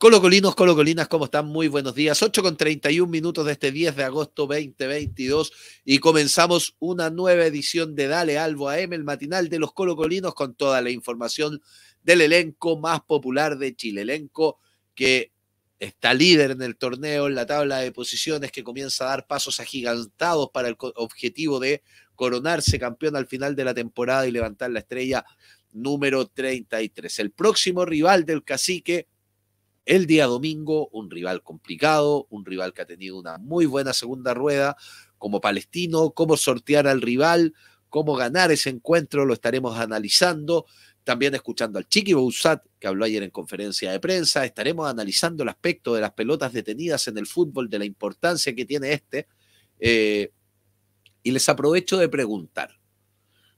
Colocolinos, colocolinas, ¿cómo están? Muy buenos días. 8 con 31 minutos de este 10 de agosto 2022 y comenzamos una nueva edición de Dale Albo AM, el matinal de los colocolinos con toda la información del elenco más popular de Chile. Elenco que está líder en el torneo, en la tabla de posiciones, que comienza a dar pasos agigantados para el objetivo de coronarse campeón al final de la temporada y levantar la estrella número 33. El próximo rival del cacique el día domingo, un rival complicado, un rival que ha tenido una muy buena segunda rueda como palestino, cómo sortear al rival, cómo ganar ese encuentro, lo estaremos analizando. También escuchando al Chiqui Bouzat, que habló ayer en conferencia de prensa, estaremos analizando el aspecto de las pelotas detenidas en el fútbol, de la importancia que tiene este. Eh, y les aprovecho de preguntar,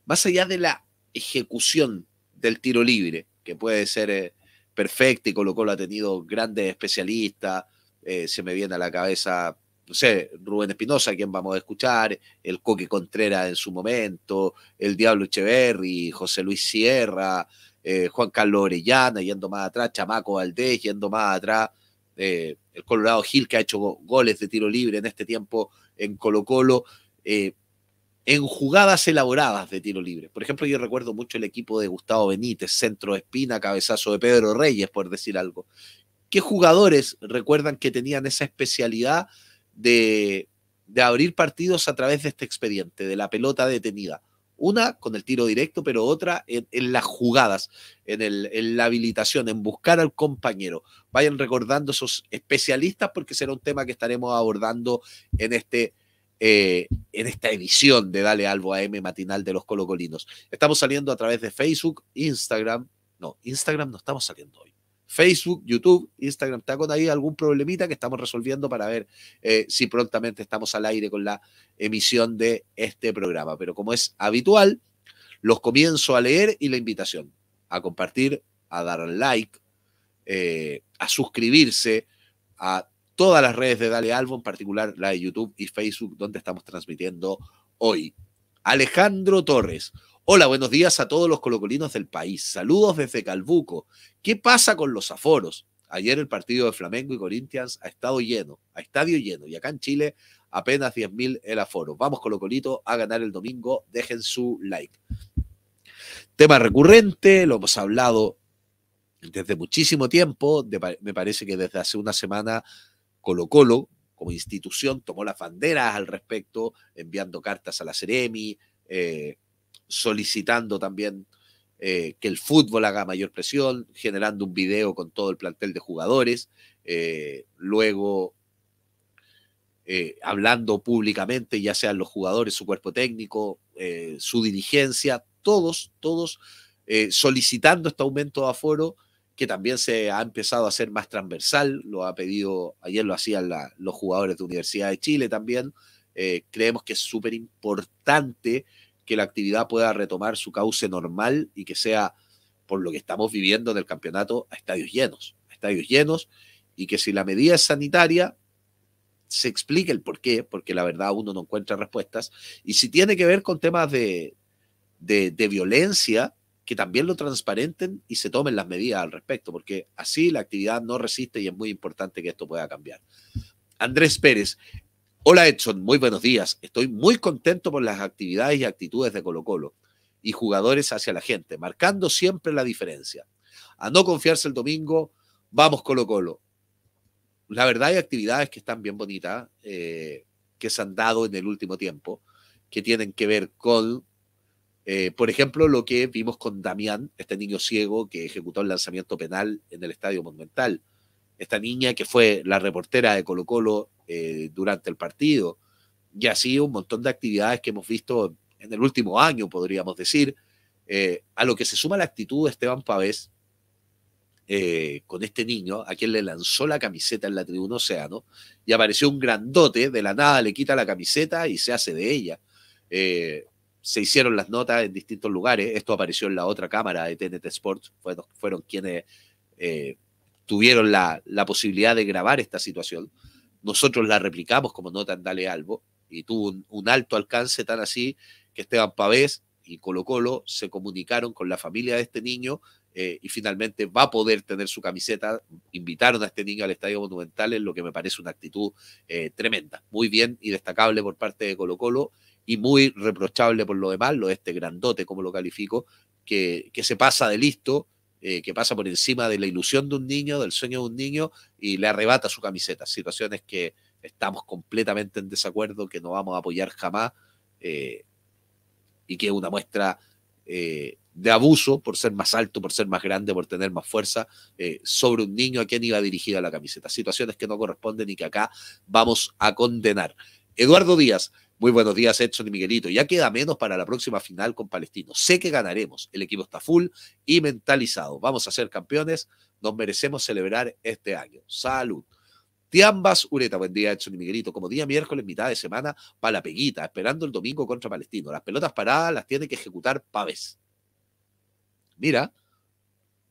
más allá de la ejecución del tiro libre, que puede ser eh, Perfecto y Colo Colo ha tenido grandes especialistas. Eh, se me viene a la cabeza, no sé, Rubén Espinosa, quien vamos a escuchar, el Coque Contreras en su momento, el Diablo Echeverri, José Luis Sierra, eh, Juan Carlos Orellana, yendo más atrás, Chamaco Valdés, yendo más atrás, eh, el Colorado Gil, que ha hecho goles de tiro libre en este tiempo en Colo Colo en jugadas elaboradas de tiro libre. Por ejemplo, yo recuerdo mucho el equipo de Gustavo Benítez, centro de espina, cabezazo de Pedro Reyes, por decir algo. ¿Qué jugadores recuerdan que tenían esa especialidad de, abrir partidos a través de este expediente, de la pelota detenida? Una con el tiro directo, pero otra en, las jugadas, en, en, la habilitación, en buscar al compañero. Vayan recordando esos especialistas porque será un tema que estaremos abordando en este eh, en esta emisión de Dale Albo AM matinal de los colocolinos. Estamos saliendo a través de Facebook, Instagram, no, Instagram no estamos saliendo hoy. Facebook, YouTube, Instagram, está con ahí algún problemita que estamos resolviendo para ver eh, si prontamente estamos al aire con la emisión de este programa. Pero como es habitual, los comienzo a leer y la invitación a compartir, a dar like, eh, a suscribirse, a todas las redes de Dale Albo, en particular la de YouTube y Facebook, donde estamos transmitiendo hoy. Alejandro Torres. Hola, buenos días a todos los colocolinos del país. Saludos desde Calbuco. ¿Qué pasa con los aforos? Ayer el partido de Flamengo y Corinthians ha estado lleno, a estadio lleno, y acá en Chile apenas 10.000 el aforo. Vamos Colocolito a ganar el domingo, dejen su like. Tema recurrente, lo hemos hablado desde muchísimo tiempo, me parece que desde hace una semana Colo Colo, como institución, tomó las banderas al respecto, enviando cartas a la Ceremi, eh, solicitando también eh, que el fútbol haga mayor presión, generando un video con todo el plantel de jugadores, eh, luego hablando públicamente, ya sean los jugadores, su cuerpo técnico, su dirigencia, todos, todos solicitando este aumento de aforo que también se ha empezado a hacer más transversal, lo ha pedido, ayer lo hacían los jugadores de Universidad de Chile también, eh, creemos que es súper importante que la actividad pueda retomar su cauce normal y que sea, por lo que estamos viviendo en el campeonato, a estadios llenos, estadios llenos, y que si la medida es sanitaria, se explique el por qué, porque la verdad uno no encuentra respuestas, y si tiene que ver con temas de, de violencia, que también lo transparenten y se tomen las medidas al respecto, porque así la actividad no resiste y es muy importante que esto pueda cambiar. Andrés Pérez, hola Edson, muy buenos días. Estoy muy contento por las actividades y actitudes de Colo Colo y jugadores hacia la gente, marcando siempre la diferencia. A no confiarse el domingo, vamos Colo Colo. La verdad hay actividades que están bien bonitas, eh, que se han dado en el último tiempo, que tienen que ver con eh, por ejemplo, lo que vimos con Damián, este niño ciego que ejecutó el lanzamiento penal en el Estadio Monumental. Esta niña que fue la reportera de Colo Colo eh, durante el partido. Y así un montón de actividades que hemos visto en el último año, podríamos decir. Eh, a lo que se suma la actitud de Esteban Pavés con este niño, a quien le lanzó la camiseta en la tribuna Océano, y apareció un grandote, de la nada le quita la camiseta y se hace de ella se hicieron las notas en distintos lugares. Esto apareció en la otra cámara de TNT Sports. Fueron, quienes eh, tuvieron la, posibilidad de grabar esta situación. Nosotros la replicamos como nota en Dale Albo y tuvo un, alto alcance tan así que Esteban Pavés y Colo Colo se comunicaron con la familia de este niño eh, y finalmente va a poder tener su camiseta. Invitaron a este niño al Estadio Monumental, en lo que me parece una actitud eh, tremenda, muy bien y destacable por parte de Colo Colo y muy reprochable por lo demás, lo este grandote, como lo califico, que, se pasa de listo, eh, que pasa por encima de la ilusión de un niño, del sueño de un niño, y le arrebata su camiseta. Situaciones que estamos completamente en desacuerdo, que no vamos a apoyar jamás, eh, y que es una muestra eh, de abuso por ser más alto, por ser más grande, por tener más fuerza, sobre un niño a quien iba dirigida la camiseta. Situaciones que no corresponden y que acá vamos a condenar. Eduardo Díaz, muy buenos días, Edson y Miguelito. Ya queda menos para la próxima final con Palestino. Sé que ganaremos. El equipo está full y mentalizado. Vamos a ser campeones. Nos merecemos celebrar este año. Salud. Tiambas Ureta, buen día Edson y Miguelito. Como día miércoles, mitad de semana, para la peguita, esperando el domingo contra Palestino. Las pelotas paradas las tiene que ejecutar Pavés. Mira,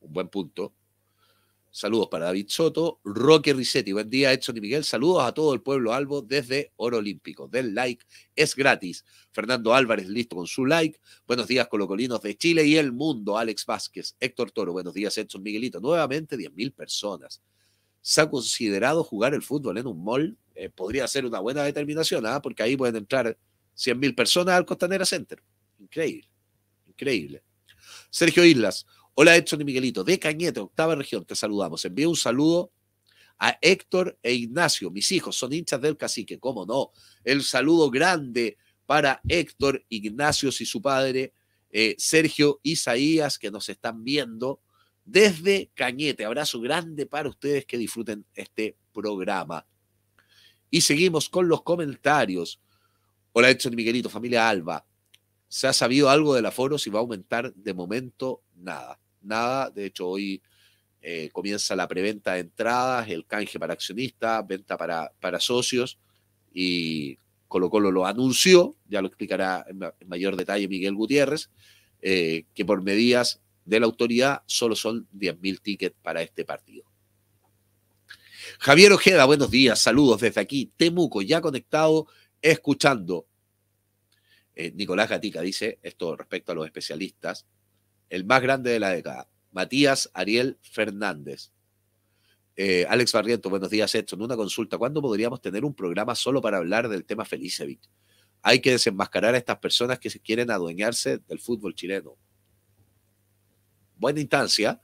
un buen punto. Saludos para David Soto, Roque Ricetti, buen día Edson y Miguel, saludos a todo el pueblo albo desde Oro Olímpico, del like, es gratis. Fernando Álvarez, listo con su like, buenos días colocolinos de Chile y el mundo, Alex Vázquez, Héctor Toro, buenos días Edson Miguelito, nuevamente 10.000 personas. ¿Se ha considerado jugar el fútbol en un mall? Eh, podría ser una buena determinación, ¿ah? porque ahí pueden entrar 100.000 personas al Costanera Center. Increíble, increíble. Sergio Islas, Hola Héctor y Miguelito, de Cañete, octava región, te saludamos. Envío un saludo a Héctor e Ignacio, mis hijos, son hinchas del cacique, cómo no. El saludo grande para Héctor, Ignacio y su padre, eh, Sergio Isaías, que nos están viendo desde Cañete. Abrazo grande para ustedes que disfruten este programa. Y seguimos con los comentarios. Hola Héctor y Miguelito, familia Alba. ¿Se ha sabido algo del aforo? Si va a aumentar de momento, nada nada. De hecho, hoy eh, comienza la preventa de entradas, el canje para accionistas, venta para, para socios y Colo Colo lo anunció, ya lo explicará en, mayor detalle Miguel Gutiérrez, eh, que por medidas de la autoridad solo son 10.000 tickets para este partido. Javier Ojeda, buenos días, saludos desde aquí, Temuco, ya conectado, escuchando. Eh, Nicolás Gatica dice esto respecto a los especialistas, el más grande de la década. Matías Ariel Fernández. Eh, Alex Barriento, buenos días, En Una consulta. ¿Cuándo podríamos tener un programa solo para hablar del tema Felicevic? Hay que desenmascarar a estas personas que se quieren adueñarse del fútbol chileno. Buena instancia.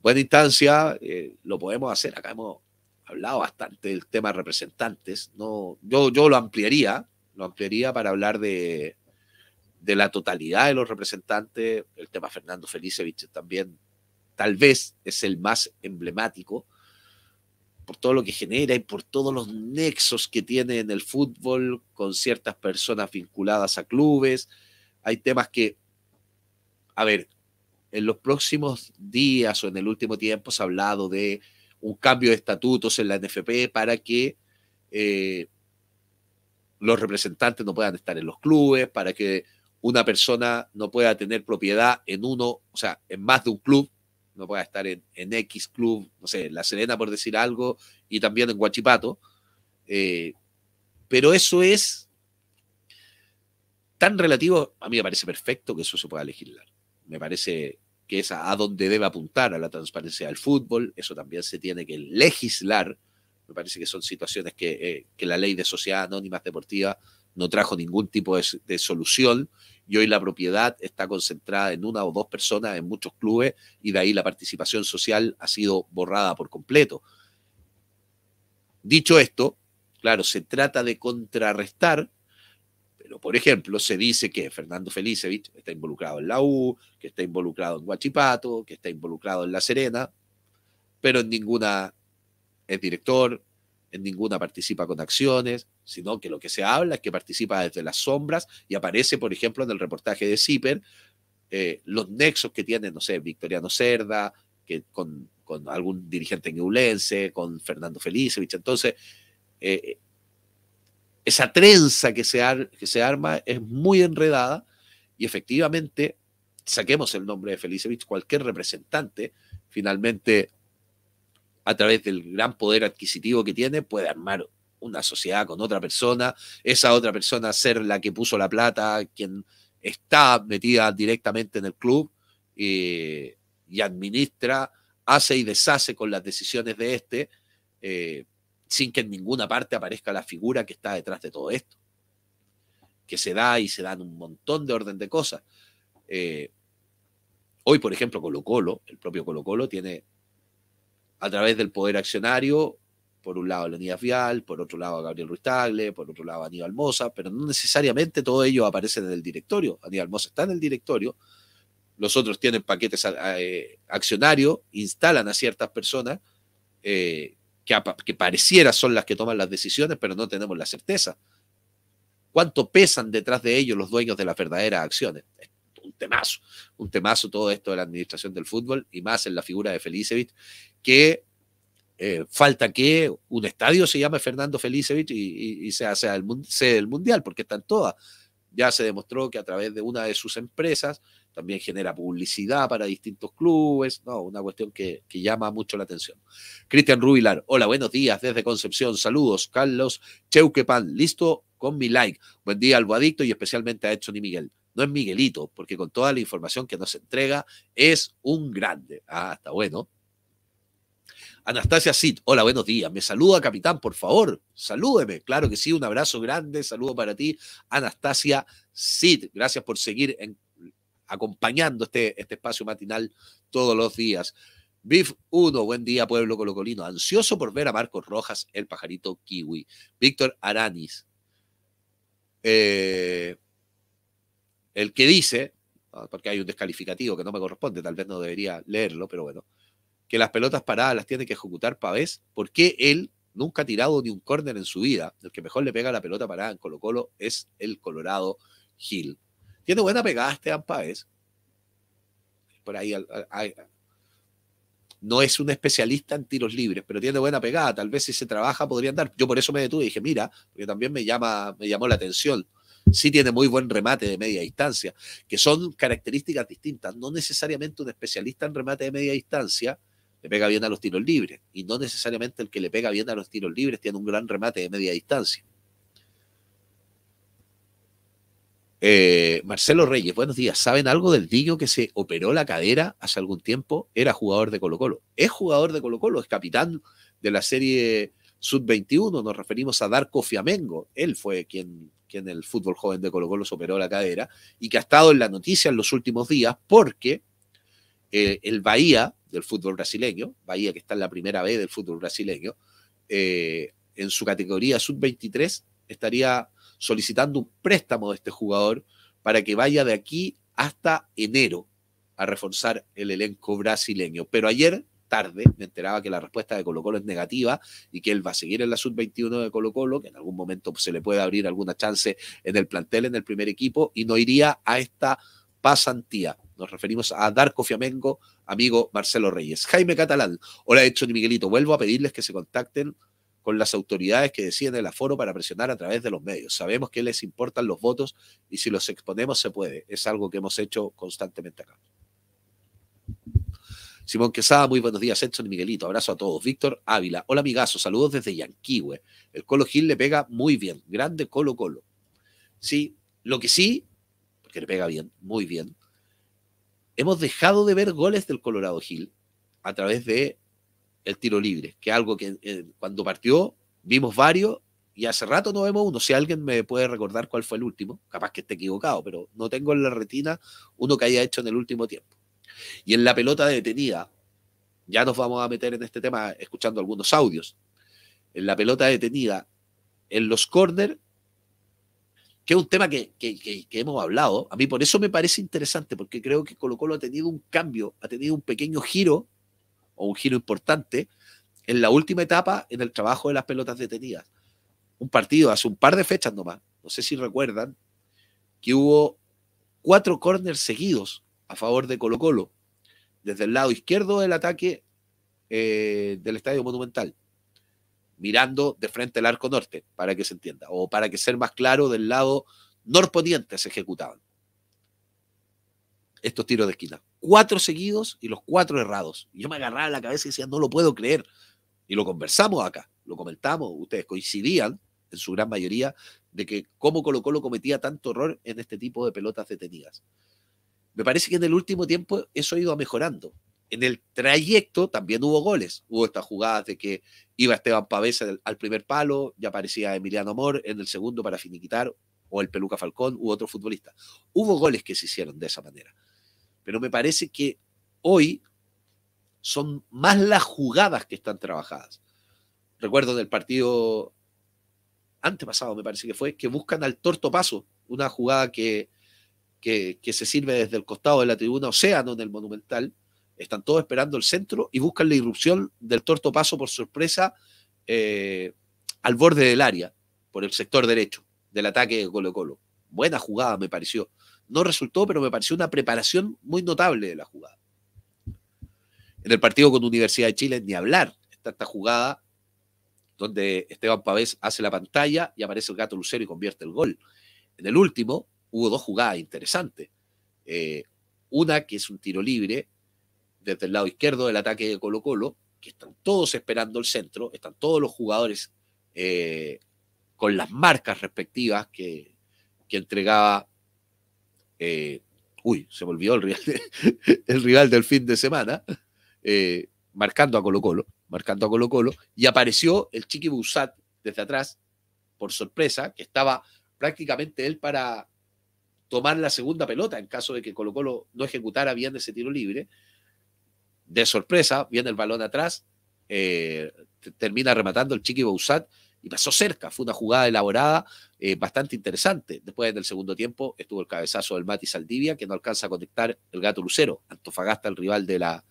Buena instancia. Eh, lo podemos hacer. Acá hemos hablado bastante del tema representantes. No, yo, yo lo ampliaría. Lo ampliaría para hablar de, de la totalidad de los representantes. El tema Fernando Felicevich también tal vez es el más emblemático por todo lo que genera y por todos los nexos que tiene en el fútbol con ciertas personas vinculadas a clubes. Hay temas que, a ver, en los próximos días o en el último tiempo se ha hablado de un cambio de estatutos en la NFP para que eh, los representantes no puedan estar en los clubes, para que una persona no pueda tener propiedad en uno, o sea, en más de un club, no pueda estar en, X club, no sé, en La Serena por decir algo, y también en Guachipato. Eh, pero eso es tan relativo, a mí me parece perfecto que eso se pueda legislar. Me parece que es a, donde debe apuntar, a la transparencia del fútbol, eso también se tiene que legislar. Me parece que son situaciones que, eh, la ley de sociedad anónimas deportiva no trajo ningún tipo de solución y hoy la propiedad está concentrada en una o dos personas en muchos clubes y de ahí la participación social ha sido borrada por completo. Dicho esto, claro, se trata de contrarrestar, pero por ejemplo, se dice que Fernando Felicevich está involucrado en la U, que está involucrado en Huachipato, que está involucrado en La Serena, pero en ninguna es director, ninguna participa con acciones, sino que lo que se habla es que participa desde las sombras y aparece, por ejemplo, en el reportaje de Ciper, eh, los nexos que tiene, no sé, Victoriano Cerda, que con, algún dirigente neulense, con Fernando Felicevich. Entonces, eh, esa trenza que que se arma es muy enredada y efectivamente, saquemos el nombre de Felicevich, cualquier representante finalmente a través del gran poder adquisitivo que tiene, puede armar una sociedad con otra persona, esa otra persona ser la que puso la plata, quien está metida directamente en el club eh, y administra, hace y deshace con las decisiones de este, eh, sin que en ninguna parte aparezca la figura que está detrás de todo esto, que se da y se dan un montón de orden de cosas. Eh, hoy, por ejemplo, Colo Colo, el propio Colo Colo tiene a través del poder accionario, por un lado unidad Vial, por otro lado Gabriel Ruiz Tagle, por otro lado a Aníbal Mosa, pero no necesariamente todos ellos aparecen en el directorio. Aníbal Mosa está en el directorio, los otros tienen paquetes eh, accionarios, instalan a ciertas personas eh, que, que pareciera son las que toman las decisiones, pero no tenemos la certeza. ¿Cuánto pesan detrás de ellos los dueños de las verdaderas acciones? temazo, un temazo todo esto de la administración del fútbol y más en la figura de Felicevich, que eh, falta que un estadio se llame Fernando Felicevich y, sea, el, mundial, porque están todas. Ya se demostró que a través de una de sus empresas también genera publicidad para distintos clubes, no, una cuestión que, llama mucho la atención. Cristian Rubilar, hola, buenos días desde Concepción, saludos, Carlos Cheuquepan, listo con mi like. Buen día al y especialmente a Edson y Miguel no es Miguelito, porque con toda la información que nos entrega es un grande. Ah, está bueno. Anastasia Sid. hola, buenos días. Me saluda, capitán, por favor. Salúdeme. Claro que sí, un abrazo grande. Saludo para ti, Anastasia Sid. Gracias por seguir acompañando este, este espacio matinal todos los días. Biff 1, buen día, pueblo colocolino. Ansioso por ver a Marcos Rojas, el pajarito kiwi. Víctor Aranis. Eh, el que dice, ah, porque hay un descalificativo que no me corresponde, tal vez no debería leerlo, pero bueno, que las pelotas paradas las tiene que ejecutar Pavés, porque él nunca ha tirado ni un córner en su vida. El que mejor le pega la pelota parada en Colo Colo es el Colorado Gil. Tiene buena pegada Esteban Pavés. Por ahí no es un especialista en tiros libres, pero tiene buena pegada. Tal vez si se trabaja podría dar. Yo por eso me detuve y dije, mira, porque también me, llama, me llamó la atención sí tiene muy buen remate de media distancia, que son características distintas. No necesariamente un especialista en remate de media distancia le pega bien a los tiros libres, y no necesariamente el que le pega bien a los tiros libres tiene un gran remate de media distancia. Eh, Marcelo Reyes, buenos días. ¿Saben algo del niño que se operó la cadera hace algún tiempo? Era jugador de Colo Colo. Es jugador de Colo Colo, es capitán de la serie sub 21 Nos referimos a Darko Fiamengo. Él fue quien en el fútbol joven de Colo Colo operó la cadera, y que ha estado en la noticia en los últimos días porque eh, el Bahía del fútbol brasileño, Bahía que está en la primera B del fútbol brasileño, eh, en su categoría sub-23 estaría solicitando un préstamo de este jugador para que vaya de aquí hasta enero a reforzar el elenco brasileño. Pero ayer tarde me enteraba que la respuesta de Colo Colo es negativa y que él va a seguir en la sub-21 de Colo Colo, que en algún momento se le puede abrir alguna chance en el plantel, en el primer equipo, y no iría a esta pasantía. Nos referimos a Darko Fiamengo, amigo Marcelo Reyes. Jaime Catalán, hola hecho ni Miguelito, vuelvo a pedirles que se contacten con las autoridades que deciden el aforo para presionar a través de los medios. Sabemos que les importan los votos y si los exponemos se puede. Es algo que hemos hecho constantemente acá. Simón Quesada, muy buenos días, Edson y Miguelito. Abrazo a todos. Víctor Ávila, hola amigazo, saludos desde Yanquihue. El Colo Gil le pega muy bien. Grande Colo Colo. Sí, lo que sí, porque le pega bien, muy bien. Hemos dejado de ver goles del Colorado Gil a través de el tiro libre, que es algo que eh, cuando partió vimos varios y hace rato no vemos uno. Si alguien me puede recordar cuál fue el último, capaz que esté equivocado, pero no tengo en la retina uno que haya hecho en el último tiempo. Y en la pelota detenida, ya nos vamos a meter en este tema escuchando algunos audios, en la pelota detenida, en los córner que es un tema que, hemos hablado, a mí por eso me parece interesante, porque creo que Colo Colo ha tenido un cambio, ha tenido un pequeño giro, o un giro importante, en la última etapa en el trabajo de las pelotas detenidas. Un partido hace un par de fechas nomás, no sé si recuerdan, que hubo cuatro corners seguidos a favor de Colo Colo. Desde el lado izquierdo del ataque eh, del Estadio Monumental, mirando de frente al arco norte, para que se entienda, o para que sea más claro, del lado norponiente se ejecutaban estos tiros de esquina. Cuatro seguidos y los cuatro errados. Yo me agarraba la cabeza y decía, no lo puedo creer. Y lo conversamos acá, lo comentamos, ustedes coincidían en su gran mayoría de que cómo Colo Colo cometía tanto error en este tipo de pelotas detenidas. Me parece que en el último tiempo eso ha ido mejorando. En el trayecto también hubo goles. Hubo estas jugadas de que iba Esteban Pavés al, primer palo, ya aparecía Emiliano Amor en el segundo para finiquitar, o el Peluca Falcón u otro futbolista. Hubo goles que se hicieron de esa manera. Pero me parece que hoy son más las jugadas que están trabajadas. Recuerdo del partido antepasado, me parece que fue, que buscan al torto paso, una jugada que que, se sirve desde el costado de la tribuna Océano en el Monumental. Están todos esperando el centro y buscan la irrupción del torto paso por sorpresa eh, al borde del área, por el sector derecho del ataque de Colo Colo. Buena jugada, me pareció. No resultó, pero me pareció una preparación muy notable de la jugada. En el partido con Universidad de Chile, ni hablar. Está esta jugada donde Esteban Pavés hace la pantalla y aparece el gato Lucero y convierte el gol. En el último, hubo dos jugadas interesantes. Eh, una que es un tiro libre desde el lado izquierdo del ataque de Colo Colo, que están todos esperando el centro, están todos los jugadores eh, con las marcas respectivas que, entregaba... Eh, uy, se me olvidó el rival, el rival del fin de semana, marcando a Colo Colo, marcando a Colo Colo, y apareció el Chiqui Busat desde atrás, por sorpresa, que estaba prácticamente él para tomar la segunda pelota en caso de que Colo Colo no ejecutara bien ese tiro libre. De sorpresa, viene el balón atrás, eh, termina rematando el Chiqui Bouzat y pasó cerca. Fue una jugada elaborada, eh, bastante interesante. Después, en el segundo tiempo, estuvo el cabezazo del Mati Saldivia, que no alcanza a conectar el gato Lucero, Antofagasta, el rival de la,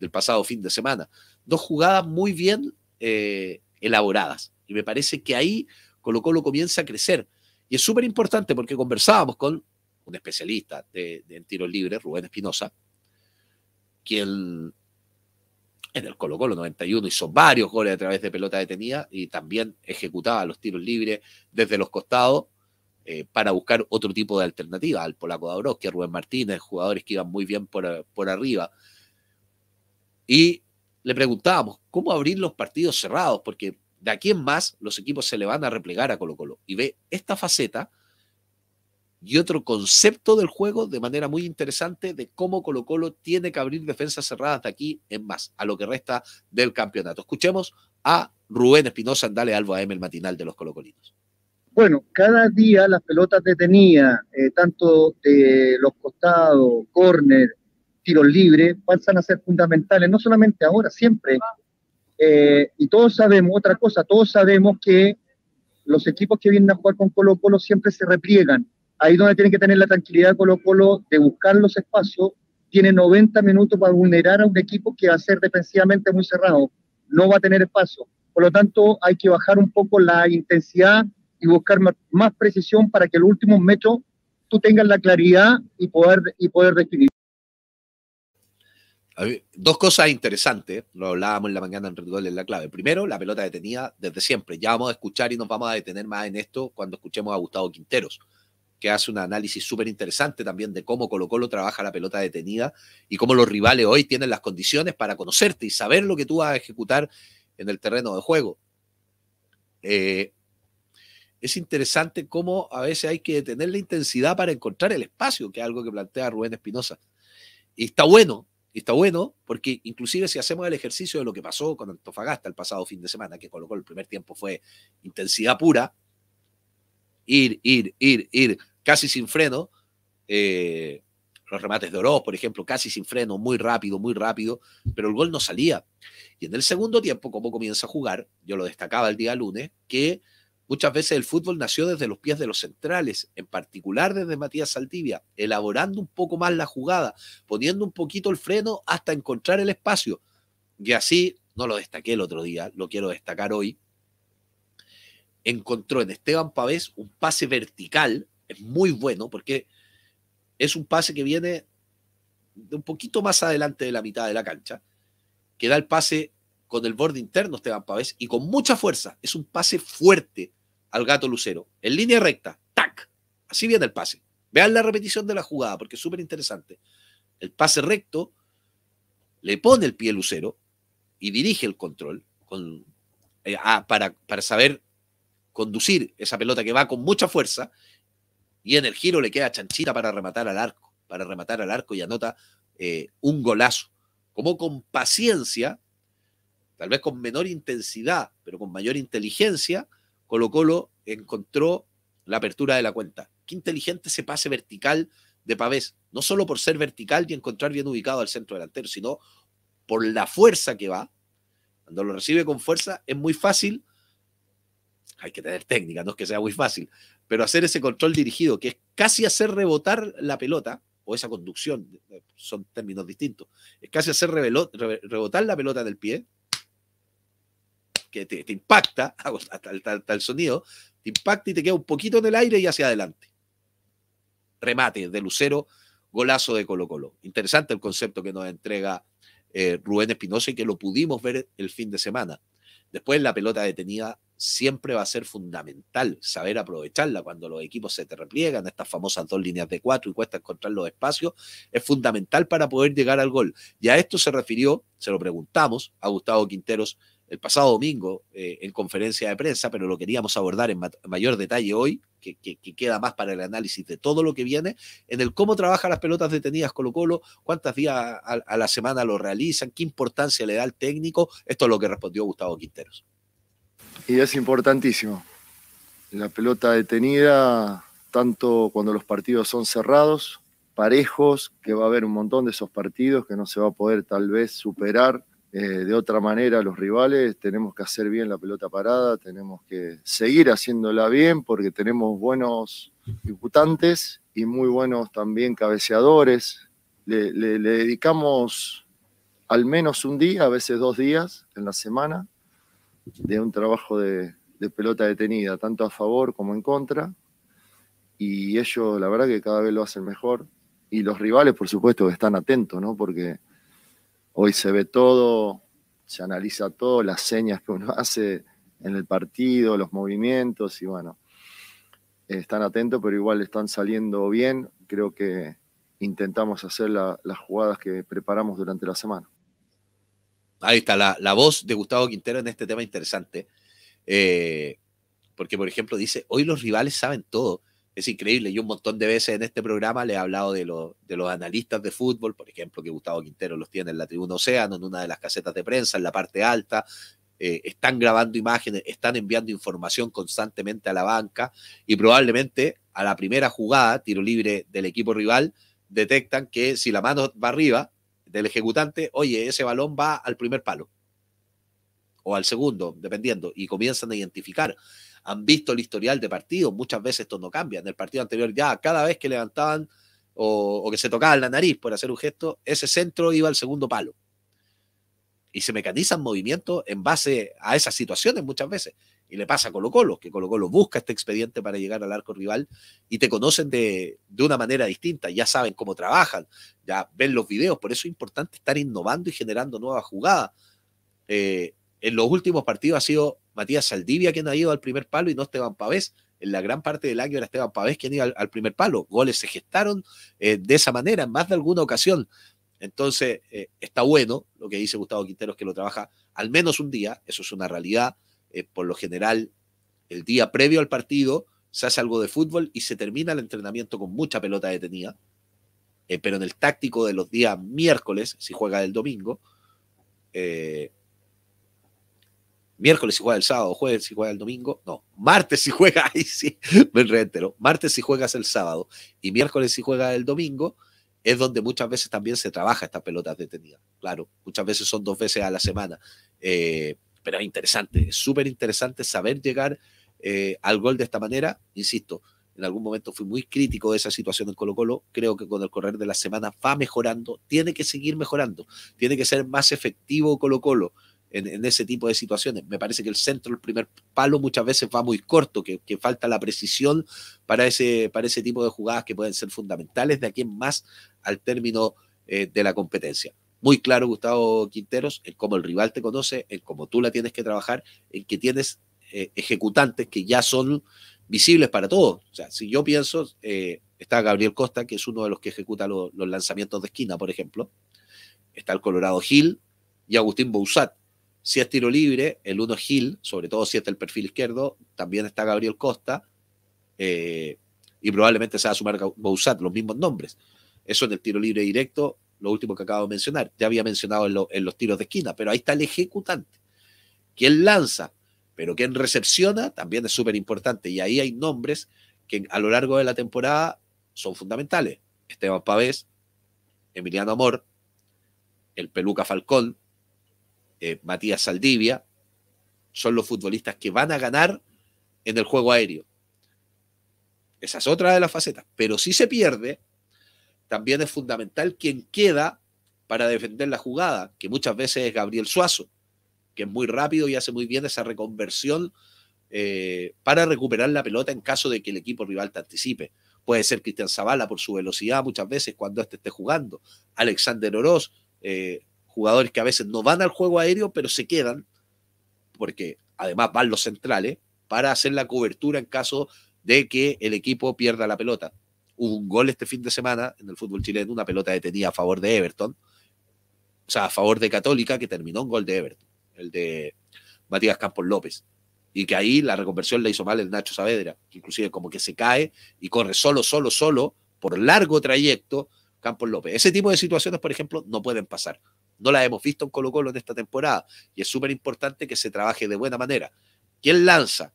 del pasado fin de semana. Dos jugadas muy bien eh, elaboradas. Y me parece que ahí Colo Colo comienza a crecer. Y es súper importante porque conversábamos con un especialista de, en tiros libres, Rubén Espinosa, quien en el Colo Colo 91 hizo varios goles a través de pelota detenida y también ejecutaba los tiros libres desde los costados eh, para buscar otro tipo de alternativa al polaco Dabrowski, a Rubén Martínez, jugadores que iban muy bien por, por arriba. Y le preguntábamos, ¿cómo abrir los partidos cerrados? Porque de aquí en más los equipos se le van a replegar a Colo Colo. Y ve esta faceta y otro concepto del juego de manera muy interesante de cómo Colo Colo tiene que abrir defensas cerradas de aquí en más, a lo que resta del campeonato. Escuchemos a Rubén Espinosa en Dale algo a el matinal de los colocolinos. Bueno, cada día las pelotas detenidas, eh, tanto de los costados, córner, tiros libres, pasan a ser fundamentales, no solamente ahora, siempre. Eh, y todos sabemos, otra cosa, todos sabemos que los equipos que vienen a jugar con Colo Colo siempre se repliegan, ahí donde tienen que tener la tranquilidad Colo Colo de buscar los espacios, tiene 90 minutos para vulnerar a un equipo que va a ser defensivamente muy cerrado, no va a tener espacio. Por lo tanto, hay que bajar un poco la intensidad y buscar más, precisión para que el último metro tú tengas la claridad y poder, y poder definir. Dos cosas interesantes, lo hablábamos en la mañana en Ritual en la clave. Primero, la pelota detenida desde siempre. Ya vamos a escuchar y nos vamos a detener más en esto cuando escuchemos a Gustavo Quinteros que hace un análisis súper interesante también de cómo Colo Colo trabaja la pelota detenida y cómo los rivales hoy tienen las condiciones para conocerte y saber lo que tú vas a ejecutar en el terreno de juego. Eh, es interesante cómo a veces hay que tener la intensidad para encontrar el espacio, que es algo que plantea Rubén Espinosa. Y está bueno, y está bueno, porque inclusive si hacemos el ejercicio de lo que pasó con Antofagasta el pasado fin de semana, que colocó el primer tiempo fue intensidad pura, ir, ir, ir, ir, casi sin freno. Eh, los remates de Oroz, por ejemplo, casi sin freno, muy rápido, muy rápido, pero el gol no salía. Y en el segundo tiempo, como comienza a jugar, yo lo destacaba el día lunes, que muchas veces el fútbol nació desde los pies de los centrales, en particular desde Matías Saldivia, elaborando un poco más la jugada, poniendo un poquito el freno hasta encontrar el espacio. Y así, no lo destaqué el otro día, lo quiero destacar hoy, encontró en Esteban Pavés un pase vertical, es muy bueno porque es un pase que viene de un poquito más adelante de la mitad de la cancha, que da el pase con el borde interno Esteban Pavés y con mucha fuerza, es un pase fuerte al gato Lucero, en línea recta, tac, así viene el pase. Vean la repetición de la jugada porque es súper interesante. El pase recto le pone el pie Lucero y dirige el control con, eh, ah, para, para saber conducir esa pelota que va con mucha fuerza y en el giro le queda chanchita para rematar al arco, para rematar al arco y anota eh, un golazo. Como con paciencia, tal vez con menor intensidad, pero con mayor inteligencia, Colo Colo encontró la apertura de la cuenta. Qué inteligente ese pase vertical de Pavés, no solo por ser vertical y encontrar bien ubicado al centro delantero, sino por la fuerza que va. Cuando lo recibe con fuerza es muy fácil hay que tener técnica, no es que sea muy fácil, pero hacer ese control dirigido, que es casi hacer rebotar la pelota, o esa conducción, son términos distintos, es casi hacer rebotar la pelota del pie, que te, impacta, hasta, el sonido, te impacta y te queda un poquito en el aire y hacia adelante. Remate de Lucero, golazo de Colo Colo. Interesante el concepto que nos entrega eh, Rubén Espinosa y que lo pudimos ver el fin de semana. Después la pelota detenida siempre va a ser fundamental saber aprovecharla cuando los equipos se te repliegan, estas famosas dos líneas de cuatro y cuesta encontrar los espacios, es fundamental para poder llegar al gol. Y a esto se refirió, se lo preguntamos a Gustavo Quinteros el pasado domingo eh, en conferencia de prensa, pero lo queríamos abordar en mayor detalle hoy, que, queda más para el análisis de todo lo que viene, en el cómo trabaja las pelotas detenidas Colo Colo, cuántas días a, a la semana lo realizan, qué importancia le da al técnico. Esto es lo que respondió Gustavo Quinteros. Y es importantísimo. La pelota detenida, tanto cuando los partidos son cerrados, parejos, que va a haber un montón de esos partidos que no se va a poder tal vez superar eh, de otra manera, los rivales tenemos que hacer bien la pelota parada, tenemos que seguir haciéndola bien porque tenemos buenos disputantes y muy buenos también cabeceadores. Le, dedicamos al menos un día, a veces dos días en la semana, de un trabajo de, pelota detenida, tanto a favor como en contra. Y ellos, la verdad que cada vez lo hacen mejor. Y los rivales, por supuesto, están atentos, ¿no? Porque Hoy se ve todo, se analiza todo, las señas que uno hace en el partido, los movimientos y bueno, están atentos, pero igual están saliendo bien. Creo que intentamos hacer las jugadas que preparamos durante la semana. Ahí está la, voz de Gustavo Quintero en este tema interesante. Eh, porque, por ejemplo, dice, hoy los rivales saben todo es increíble. Yo un montón de veces en este programa le he hablado de, de, los analistas de fútbol, por ejemplo, que Gustavo Quintero los tiene en la Tribuna Océano, en una de las casetas de prensa, en la parte alta. Eh, están grabando imágenes, están enviando información constantemente a la banca y probablemente a la primera jugada, tiro libre del equipo rival, detectan que si la mano va arriba del ejecutante, oye, ese balón va al primer palo o al segundo, dependiendo, y comienzan a identificar han visto el historial de partidos, muchas veces esto no cambia. En el partido anterior ya cada vez que levantaban o, que se tocaban la nariz por hacer un gesto, ese centro iba al segundo palo. Y se mecanizan movimientos en base a esas situaciones muchas veces. Y le pasa a Colo Colo, que Colo Colo busca este expediente para llegar al arco rival y te conocen de, una manera distinta, ya saben cómo trabajan, ya ven los videos, por eso es importante estar innovando y generando nuevas jugadas. Eh, en los últimos partidos ha sido Matías Saldivia, quien ha ido al primer palo, y no Esteban Pavés. En la gran parte del año era Esteban Pavés quien iba al, primer palo. Goles se gestaron eh, de esa manera en más de alguna ocasión. Entonces, eh, está bueno lo que dice Gustavo Quinteros, que lo trabaja al menos un día, eso es una realidad. Eh, por lo general, el día previo al partido se hace algo de fútbol y se termina el entrenamiento con mucha pelota detenida. pero en el táctico de los días miércoles, si juega el domingo, eh, miércoles si juega el sábado, jueves si juega el domingo, no, martes si juega, ahí sí, me reitero, martes si juegas el sábado y miércoles si juega el domingo, es donde muchas veces también se trabaja estas pelotas detenidas. Claro, muchas veces son dos veces a la semana, eh, pero es interesante, es súper interesante saber llegar eh, al gol de esta manera, insisto. En algún momento fui muy crítico de esa situación en Colo Colo. Creo que con el correr de la semana va mejorando. Tiene que seguir mejorando. Tiene que ser más efectivo Colo Colo en, ese tipo de situaciones. Me parece que el centro, el primer palo, muchas veces va muy corto, que, falta la precisión para ese, para ese tipo de jugadas que pueden ser fundamentales de aquí en más al término eh, de la competencia. Muy claro, Gustavo Quinteros, en cómo el rival te conoce, en cómo tú la tienes que trabajar, en que tienes eh, ejecutantes que ya son visibles para todos. O sea, si yo pienso, eh, está Gabriel Costa, que es uno de los que ejecuta los lanzamientos de esquina, por ejemplo. Está el Colorado Gil y Agustín Bouzat, si es tiro libre, el uno es Gil, sobre todo si está el perfil izquierdo, también está Gabriel Costa, eh, y probablemente se va a sumar Bouzat, los mismos nombres. Eso en el tiro libre directo, lo último que acabo de mencionar. Ya había mencionado en, en los tiros de esquina, pero ahí está el ejecutante. Quien lanza, pero quien recepciona también es súper importante. Y ahí hay nombres que a lo largo de la temporada son fundamentales. Esteban Pavés, Emiliano Amor, el Peluca Falcón, eh, Matías Saldivia, son los futbolistas que van a ganar en el juego aéreo. Esa es otra de las facetas. Pero si se pierde, también es fundamental quien queda para defender la jugada, que muchas veces es Gabriel Suazo, que es muy rápido y hace muy bien esa reconversión eh, para recuperar la pelota en caso de que el equipo rival te anticipe. Puede ser Cristian Zavala por su velocidad muchas veces cuando este esté jugando, Alexander Oroz eh, jugadores que a veces no van al juego aéreo, pero se quedan, porque además van los centrales, para hacer la cobertura en caso de que el equipo pierda la pelota. Hubo un gol este fin de semana en el fútbol chileno, una pelota detenida a favor de Everton, o sea, a favor de Católica, que terminó un gol de Everton, el de Matías Campos López. Y que ahí la reconversión la hizo mal el Nacho Saavedra, que inclusive como que se cae y corre solo, solo, solo, por largo trayecto, Campos López. Ese tipo de situaciones, por ejemplo, no pueden pasar. No la hemos visto en Colo Colo en esta temporada y es súper importante que se trabaje de buena manera. ¿Quién lanza?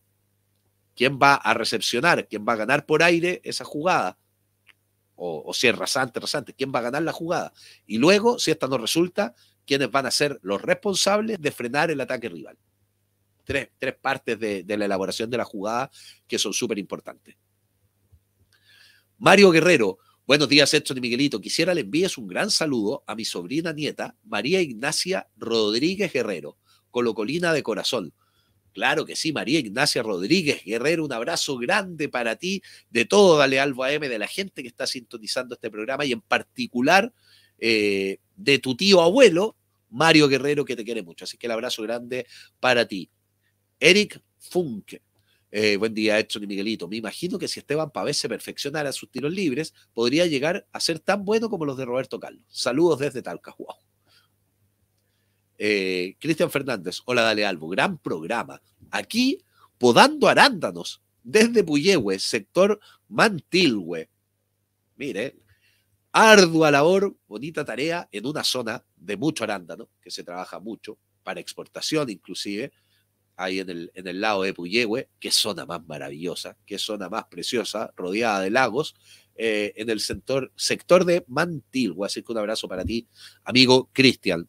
¿Quién va a recepcionar? ¿Quién va a ganar por aire esa jugada? O, si es rasante, rasante, quién va a ganar la jugada. Y luego, si esta no resulta, quiénes van a ser los responsables de frenar el ataque rival. Tres, tres partes de, la elaboración de la jugada que son súper importantes. Mario Guerrero, Buenos días, Héctor y Miguelito. Quisiera le envíes un gran saludo a mi sobrina nieta, María Ignacia Rodríguez Guerrero, colocolina de corazón. Claro que sí, María Ignacia Rodríguez Guerrero, un abrazo grande para ti, de todo Dale Albo M, de la gente que está sintonizando este programa y en particular eh, de tu tío abuelo, Mario Guerrero, que te quiere mucho. Así que el abrazo grande para ti. Eric Funk, eh, buen día, Edson y Miguelito. Me imagino que si Esteban Pavés se perfeccionara sus tiros libres, podría llegar a ser tan bueno como los de Roberto Carlos. Saludos desde Talca. Eh, Cristian Fernández, hola, dale Albo. Gran programa. Aquí, podando arándanos desde Puyehue, sector Mantilhue. Mire, ardua labor, bonita tarea en una zona de mucho arándano, que se trabaja mucho para exportación inclusive, ahí en el, en el lado de Puyehue, qué zona más maravillosa, qué zona más preciosa, rodeada de lagos, eh, en el sector, sector de Mantil. Así que un abrazo para ti, amigo Cristian.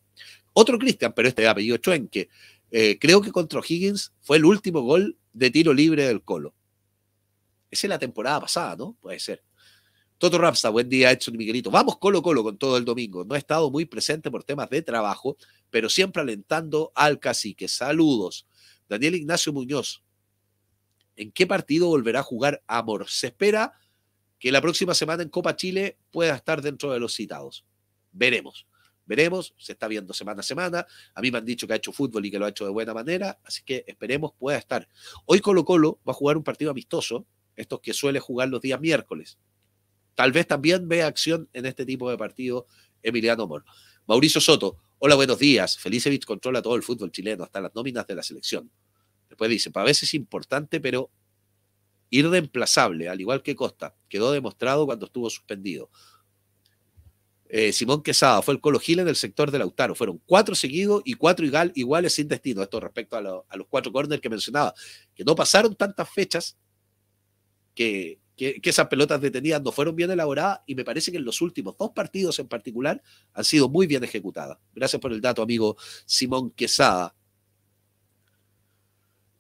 Otro Cristian, pero este de apellido Chuenque. Eh, creo que contra Higgins fue el último gol de tiro libre del Colo. Esa es la temporada pasada, ¿no? Puede ser. Toto Rapsa, buen día, Edson y Miguelito. Vamos Colo Colo con todo el domingo. No he estado muy presente por temas de trabajo, pero siempre alentando al cacique. Saludos. Daniel Ignacio Muñoz, ¿en qué partido volverá a jugar Amor? Se espera que la próxima semana en Copa Chile pueda estar dentro de los citados. Veremos. Veremos, se está viendo semana a semana. A mí me han dicho que ha hecho fútbol y que lo ha hecho de buena manera, así que esperemos pueda estar. Hoy Colo Colo va a jugar un partido amistoso, estos que suele jugar los días miércoles. Tal vez también vea acción en este tipo de partido Emiliano Moro. Mauricio Soto, hola, buenos días. Felicevich controla todo el fútbol chileno, hasta las nóminas de la selección. Después dice, para veces es importante, pero irreemplazable, al igual que Costa. Quedó demostrado cuando estuvo suspendido. Eh, Simón Quesada fue el Colo Gil en el sector de Lautaro. Fueron cuatro seguidos y cuatro iguales sin destino. Esto respecto a, los cuatro corners que mencionaba, que no pasaron tantas fechas que que, esas pelotas detenidas no fueron bien elaboradas y me parece que en los últimos dos partidos en particular han sido muy bien ejecutadas. Gracias por el dato, amigo Simón Quesada.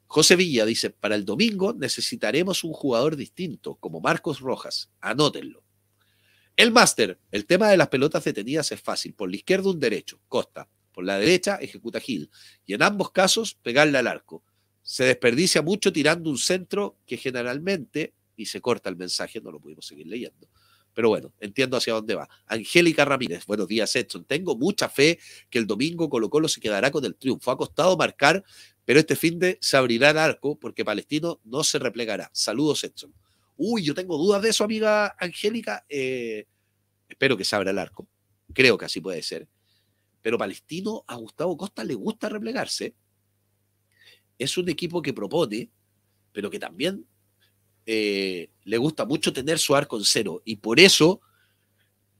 José Villa dice, para el domingo necesitaremos un jugador distinto, como Marcos Rojas. Anótenlo. El máster, el tema de las pelotas detenidas es fácil. Por la izquierda un derecho, Costa. Por la derecha ejecuta Gil. Y en ambos casos pegarle al arco. Se desperdicia mucho tirando un centro que generalmente y se corta el mensaje, no lo pudimos seguir leyendo. Pero bueno, entiendo hacia dónde va. Angélica Ramírez, buenos días, Edson. Tengo mucha fe que el domingo Colo Colo se quedará con el triunfo. Ha costado marcar, pero este fin de se abrirá el arco porque Palestino no se replegará. Saludos, Edson. Uy, yo tengo dudas de eso, amiga Angélica. Eh, espero que se abra el arco. Creo que así puede ser. Pero Palestino a Gustavo Costa le gusta replegarse. Es un equipo que propone, pero que también eh, le gusta mucho tener su arco en cero y por eso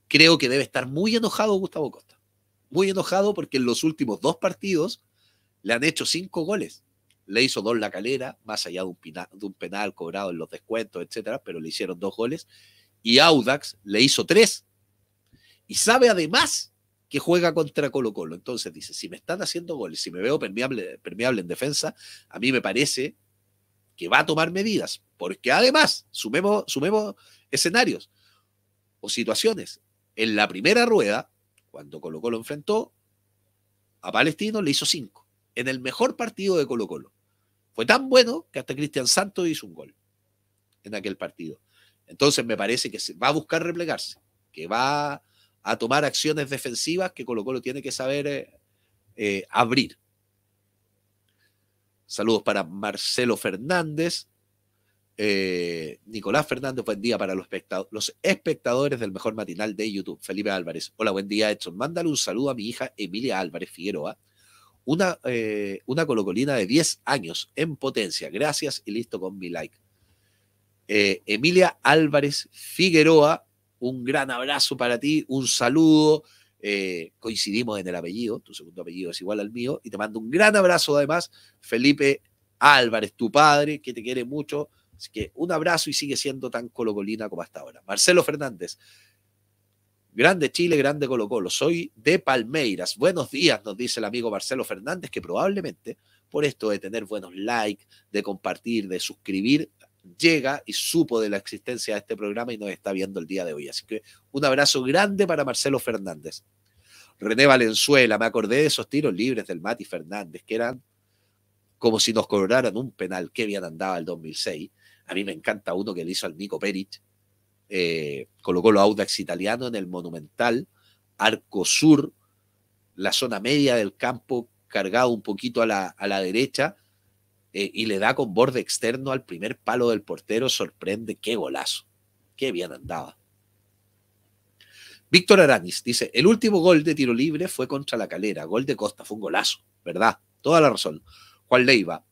creo que debe estar muy enojado Gustavo Costa. Muy enojado porque en los últimos dos partidos le han hecho cinco goles. Le hizo dos la calera, más allá de un, penal, de un penal cobrado en los descuentos, etcétera, pero le hicieron dos goles. Y Audax le hizo tres. Y sabe además que juega contra Colo Colo. Entonces dice, si me están haciendo goles, si me veo permeable, permeable en defensa, a mí me parece que va a tomar medidas, porque además, sumemos, sumemos escenarios o situaciones. En la primera rueda, cuando Colo Colo enfrentó a Palestino, le hizo cinco, en el mejor partido de Colo Colo. Fue tan bueno que hasta Cristian Santos hizo un gol en aquel partido. Entonces me parece que se va a buscar replegarse, que va a tomar acciones defensivas que Colo Colo tiene que saber eh, eh, abrir. Saludos para Marcelo Fernández. Eh, Nicolás Fernández, buen día para los, los, espectadores del mejor matinal de YouTube. Felipe Álvarez, hola, buen día, Edson. Mándale un saludo a mi hija Emilia Álvarez Figueroa, una, eh, una colocolina de 10 años en potencia. Gracias y listo con mi like. Eh, Emilia Álvarez Figueroa, un gran abrazo para ti, un saludo. Eh, coincidimos en el apellido, tu segundo apellido es igual al mío, y te mando un gran abrazo además, Felipe Álvarez, tu padre, que te quiere mucho, así que un abrazo y sigue siendo tan colocolina como hasta ahora. Marcelo Fernández, grande Chile, grande Colo Colo, soy de Palmeiras, buenos días, nos dice el amigo Marcelo Fernández, que probablemente por esto de tener buenos likes, de compartir, de suscribir, llega y supo de la existencia de este programa y nos está viendo el día de hoy. Así que un abrazo grande para Marcelo Fernández. René Valenzuela, me acordé de esos tiros libres del Mati Fernández, que eran como si nos cobraran un penal que bien andaba el 2006. A mí me encanta uno que le hizo al Nico Peric. Eh, colocó los Audax italiano en el Monumental, Arco Sur, la zona media del campo, cargado un poquito a la, a la derecha eh, y le da con borde externo al primer palo del portero, sorprende, qué golazo, qué bien andaba. Víctor Aranis dice, el último gol de tiro libre fue contra la calera, gol de Costa, fue un golazo, ¿verdad? Toda la razón. Juan Leiva,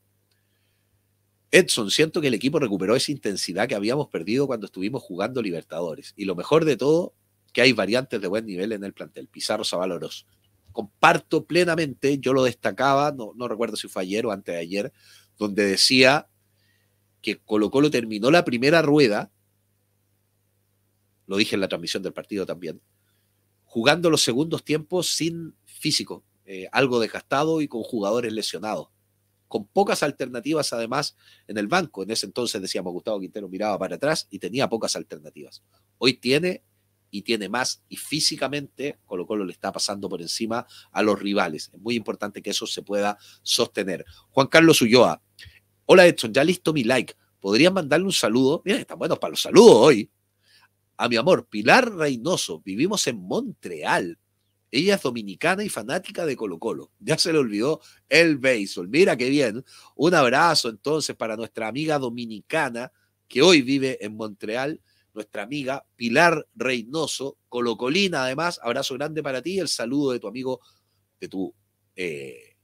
Edson, siento que el equipo recuperó esa intensidad que habíamos perdido cuando estuvimos jugando Libertadores. Y lo mejor de todo, que hay variantes de buen nivel en el plantel. Pizarro Zavaloros. Comparto plenamente, yo lo destacaba, no, no recuerdo si fue ayer o antes de ayer, donde decía que Colo Colo terminó la primera rueda, lo dije en la transmisión del partido también, jugando los segundos tiempos sin físico, eh, algo desgastado y con jugadores lesionados, con pocas alternativas además en el banco. En ese entonces decíamos, Gustavo Quintero miraba para atrás y tenía pocas alternativas. Hoy tiene y tiene más y físicamente Colo Colo le está pasando por encima a los rivales. Es muy importante que eso se pueda sostener. Juan Carlos Ulloa, hola Edson, ya listo mi like. ¿Podrían mandarle un saludo? Miren, están buenos para los saludos hoy. A mi amor, Pilar Reynoso, vivimos en Montreal. Ella es dominicana y fanática de Colo Colo. Ya se le olvidó el béisbol. Mira qué bien. Un abrazo entonces para nuestra amiga dominicana que hoy vive en Montreal nuestra amiga Pilar Reynoso, Colocolina además, abrazo grande para ti el saludo de tu amigo, de tu eh,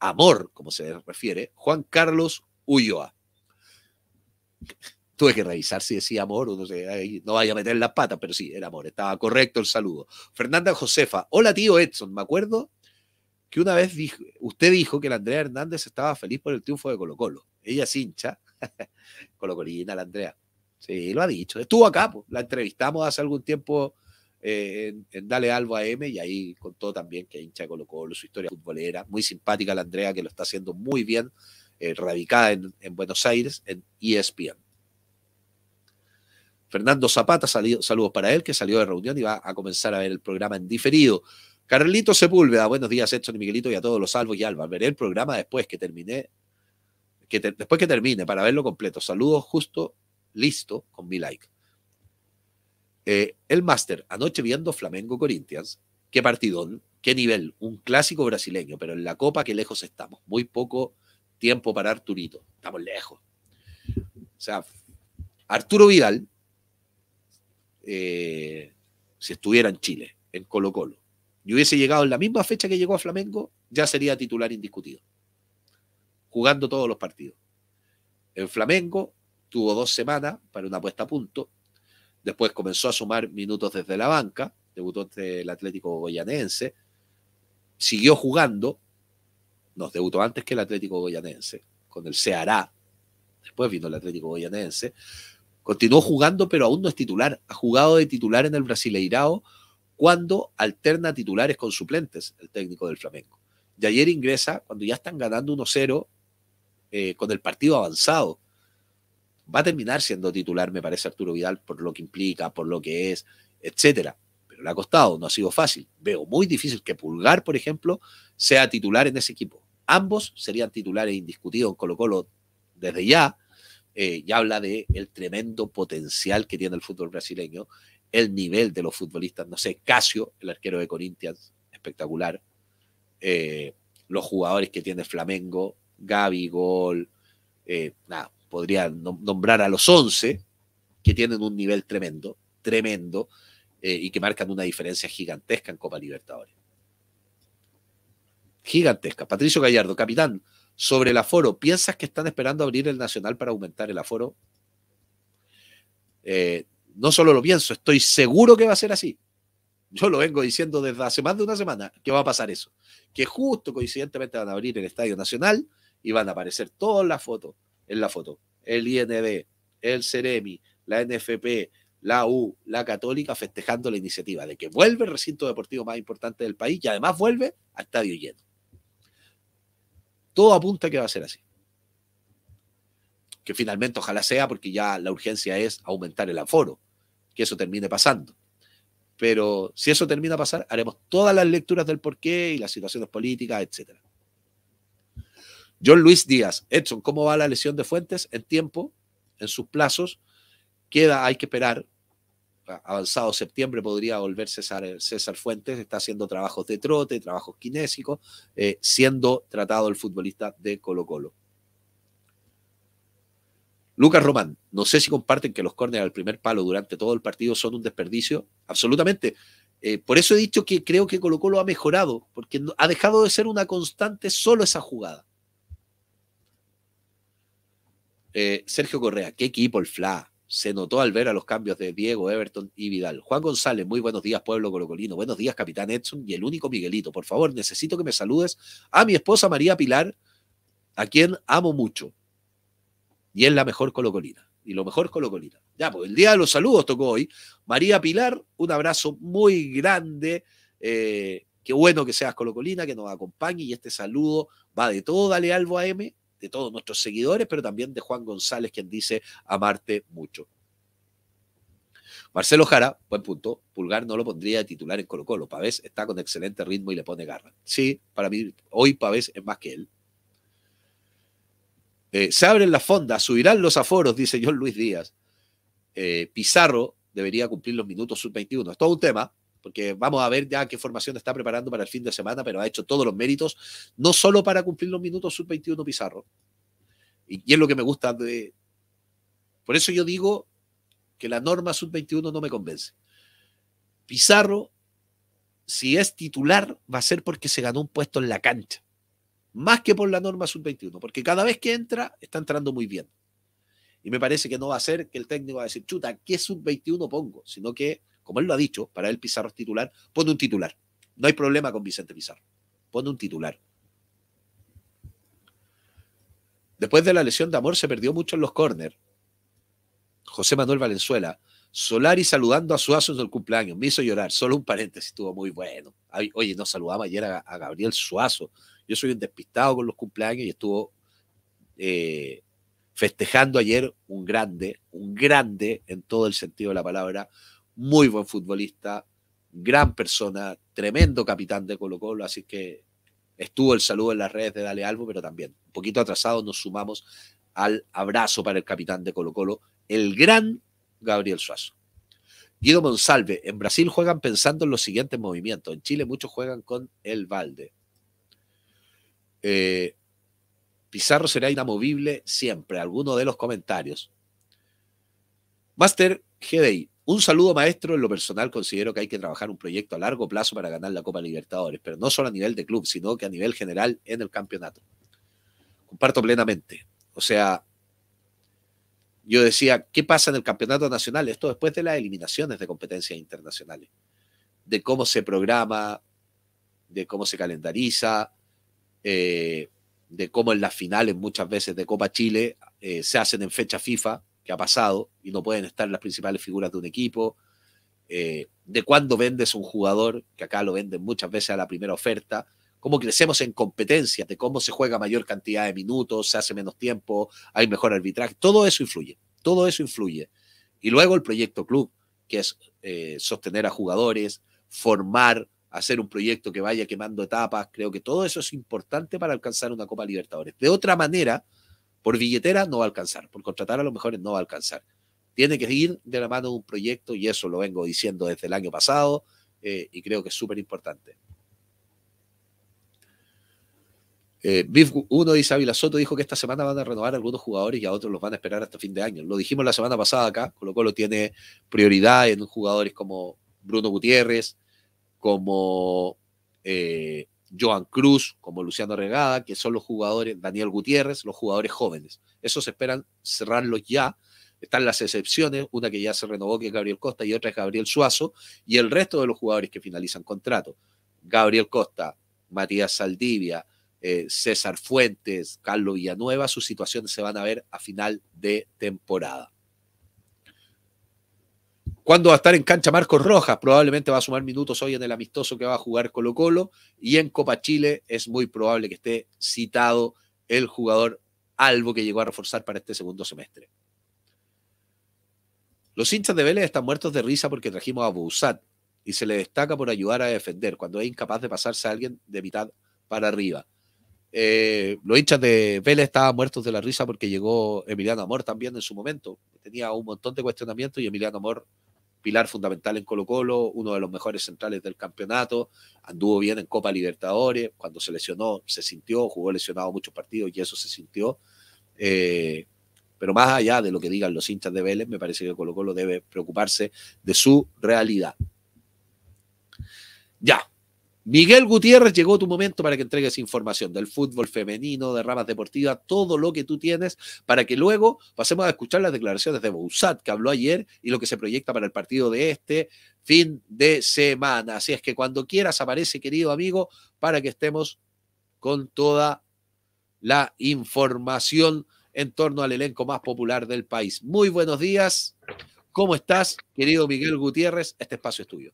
amor, como se refiere, Juan Carlos Ulloa. Tuve que revisar si decía amor, o no sé, no vaya a meter las patas, pero sí, era amor, estaba correcto el saludo. Fernanda Josefa, hola tío Edson, me acuerdo que una vez usted dijo que la Andrea Hernández estaba feliz por el triunfo de Colo Colo. Ella es hincha, Colo Colina, la Andrea. Sí, lo ha dicho. Estuvo acá, pues. la entrevistamos hace algún tiempo eh, en, Dale Dale Alba M y ahí contó también que hincha Colo Colo, su historia futbolera. Muy simpática la Andrea, que lo está haciendo muy bien, eh, radicada en, Buenos Aires, en ESPN. Fernando Zapata, saludos para él, que salió de reunión y va a comenzar a ver el programa en diferido. Carlito Sepúlveda, buenos días, Héctor y Miguelito y a todos los salvos y Alba. Veré el programa después que termine, que después que termine, para verlo completo. Saludos justo listo con mi like. Eh, el máster, anoche viendo Flamengo Corinthians, qué partidón, qué nivel, un clásico brasileño, pero en la Copa qué lejos estamos, muy poco tiempo para Arturito, estamos lejos. O sea, Arturo Vidal, eh, si estuviera en Chile, en Colo Colo, y hubiese llegado en la misma fecha que llegó a Flamengo, ya sería titular indiscutido, jugando todos los partidos. En Flamengo Tuvo dos semanas para una puesta a punto. Después comenzó a sumar minutos desde la banca. Debutó ante el Atlético Goyanense. Siguió jugando. Nos debutó antes que el Atlético Goyanense. Con el Ceará. Después vino el Atlético Goyanense. Continuó jugando, pero aún no es titular. Ha jugado de titular en el Brasileirao cuando alterna titulares con suplentes el técnico del Flamengo. De ayer ingresa cuando ya están ganando 1-0 eh, con el partido avanzado va a terminar siendo titular, me parece, Arturo Vidal, por lo que implica, por lo que es, etcétera. Pero le ha costado, no ha sido fácil. Veo muy difícil que Pulgar, por ejemplo, sea titular en ese equipo. Ambos serían titulares indiscutidos en Colo Colo desde ya. Eh, y ya habla de el tremendo potencial que tiene el fútbol brasileño, el nivel de los futbolistas, no sé, Casio, el arquero de Corinthians, espectacular. Eh, los jugadores que tiene Flamengo, Gaby, Gol, eh, nada, Podrían nombrar a los 11, que tienen un nivel tremendo, tremendo, eh, y que marcan una diferencia gigantesca en Copa Libertadores. Gigantesca. Patricio Gallardo, capitán, sobre el aforo, ¿piensas que están esperando abrir el Nacional para aumentar el aforo? Eh, no solo lo pienso, estoy seguro que va a ser así. Yo lo vengo diciendo desde hace más de una semana que va a pasar eso. Que justo coincidentemente van a abrir el Estadio Nacional y van a aparecer todas las fotos en la foto. El IND, el CEREMI, la NFP, la U, la Católica, festejando la iniciativa de que vuelve el recinto deportivo más importante del país y además vuelve a estadio lleno. Todo apunta que va a ser así. Que finalmente ojalá sea porque ya la urgencia es aumentar el aforo, que eso termine pasando. Pero si eso termina a pasar, haremos todas las lecturas del porqué y las situaciones políticas, etcétera. John Luis Díaz, Edson, ¿cómo va la lesión de Fuentes? En tiempo, en sus plazos, queda, hay que esperar. Avanzado septiembre podría volver eh, César, Fuentes, está haciendo trabajos de trote, trabajos kinésicos, eh, siendo tratado el futbolista de Colo Colo. Lucas Román, no sé si comparten que los córneres al primer palo durante todo el partido son un desperdicio. Absolutamente. Eh, por eso he dicho que creo que Colo Colo ha mejorado, porque ha dejado de ser una constante solo esa jugada. Eh, Sergio Correa, qué equipo el FLA. Se notó al ver a los cambios de Diego, Everton y Vidal. Juan González, muy buenos días, pueblo colocolino. Buenos días, capitán Edson y el único Miguelito. Por favor, necesito que me saludes a mi esposa María Pilar, a quien amo mucho. Y es la mejor colocolina. Y lo mejor colocolina. Ya, pues el día de los saludos tocó hoy. María Pilar, un abrazo muy grande. Eh, qué bueno que seas colocolina, que nos acompañe. Y este saludo va de todo Dale algo a M de todos nuestros seguidores, pero también de Juan González, quien dice amarte mucho. Marcelo Jara, buen punto. Pulgar no lo pondría de titular en Colo Colo. Pavés está con excelente ritmo y le pone garra. Sí, para mí, hoy Pavés es más que él. Eh, se abren las fondas, subirán los aforos, dice John Luis Díaz. Eh, Pizarro debería cumplir los minutos sub-21. Es todo un tema, porque vamos a ver ya qué formación está preparando para el fin de semana, pero ha hecho todos los méritos, no solo para cumplir los minutos sub-21 Pizarro. Y, es lo que me gusta de... Por eso yo digo que la norma sub-21 no me convence. Pizarro, si es titular, va a ser porque se ganó un puesto en la cancha, más que por la norma sub-21, porque cada vez que entra, está entrando muy bien. Y me parece que no va a ser que el técnico va a decir, chuta, ¿qué sub-21 pongo? Sino que como él lo ha dicho, para él Pizarro es titular, pone un titular. No hay problema con Vicente Pizarro. Pone un titular. Después de la lesión de amor se perdió mucho en los córner. José Manuel Valenzuela, Solari saludando a Suazo en el cumpleaños. Me hizo llorar. Solo un paréntesis, estuvo muy bueno. oye, nos saludaba ayer a, Gabriel Suazo. Yo soy un despistado con los cumpleaños y estuvo eh, festejando ayer un grande, un grande en todo el sentido de la palabra, muy buen futbolista, gran persona, tremendo capitán de Colo Colo, así que estuvo el saludo en las redes de Dale Albo, pero también un poquito atrasado nos sumamos al abrazo para el capitán de Colo Colo, el gran Gabriel Suazo. Guido Monsalve, en Brasil juegan pensando en los siguientes movimientos, en Chile muchos juegan con el balde. Eh, Pizarro será inamovible siempre, alguno de los comentarios. Master GDI, un saludo, maestro. En lo personal, considero que hay que trabajar un proyecto a largo plazo para ganar la Copa Libertadores, pero no solo a nivel de club, sino que a nivel general en el campeonato. Comparto plenamente. O sea, yo decía, ¿qué pasa en el campeonato nacional? Esto después de las eliminaciones de competencias internacionales, de cómo se programa, de cómo se calendariza, eh, de cómo en las finales muchas veces de Copa Chile eh, se hacen en fecha FIFA que ha pasado y no pueden estar las principales figuras de un equipo, eh, de cuándo vendes un jugador, que acá lo venden muchas veces a la primera oferta, cómo crecemos en competencias, de cómo se juega mayor cantidad de minutos, se hace menos tiempo, hay mejor arbitraje, todo eso influye, todo eso influye. Y luego el proyecto club, que es eh, sostener a jugadores, formar, hacer un proyecto que vaya quemando etapas, creo que todo eso es importante para alcanzar una Copa Libertadores. De otra manera, por billetera no va a alcanzar, por contratar a los mejores no va a alcanzar. Tiene que ir de la mano de un proyecto y eso lo vengo diciendo desde el año pasado eh, y creo que es súper importante. Eh, Biff 1 dice Ávila Soto dijo que esta semana van a renovar algunos jugadores y a otros los van a esperar hasta fin de año. Lo dijimos la semana pasada acá, con lo cual lo tiene prioridad en jugadores como Bruno Gutiérrez, como eh, Joan Cruz, como Luciano Regada, que son los jugadores, Daniel Gutiérrez, los jugadores jóvenes. Esos esperan cerrarlos ya. Están las excepciones, una que ya se renovó, que es Gabriel Costa, y otra es Gabriel Suazo, y el resto de los jugadores que finalizan contrato. Gabriel Costa, Matías Saldivia, eh, César Fuentes, Carlos Villanueva, sus situaciones se van a ver a final de temporada. Cuando va a estar en cancha Marcos Rojas? Probablemente va a sumar minutos hoy en el amistoso que va a jugar Colo Colo y en Copa Chile es muy probable que esté citado el jugador Albo que llegó a reforzar para este segundo semestre. Los hinchas de Vélez están muertos de risa porque trajimos a Bouzat y se le destaca por ayudar a defender cuando es incapaz de pasarse a alguien de mitad para arriba. Eh, los hinchas de Vélez estaban muertos de la risa porque llegó Emiliano Amor también en su momento. Tenía un montón de cuestionamientos y Emiliano Amor pilar fundamental en Colo Colo, uno de los mejores centrales del campeonato, anduvo bien en Copa Libertadores, cuando se lesionó se sintió, jugó lesionado muchos partidos y eso se sintió. Eh, pero más allá de lo que digan los hinchas de Vélez, me parece que Colo Colo debe preocuparse de su realidad. Ya, Miguel Gutiérrez, llegó tu momento para que entregues información del fútbol femenino, de ramas deportivas, todo lo que tú tienes, para que luego pasemos a escuchar las declaraciones de Boussat, que habló ayer, y lo que se proyecta para el partido de este fin de semana. Así es que cuando quieras aparece, querido amigo, para que estemos con toda la información en torno al elenco más popular del país. Muy buenos días. ¿Cómo estás, querido Miguel Gutiérrez? Este espacio es tuyo.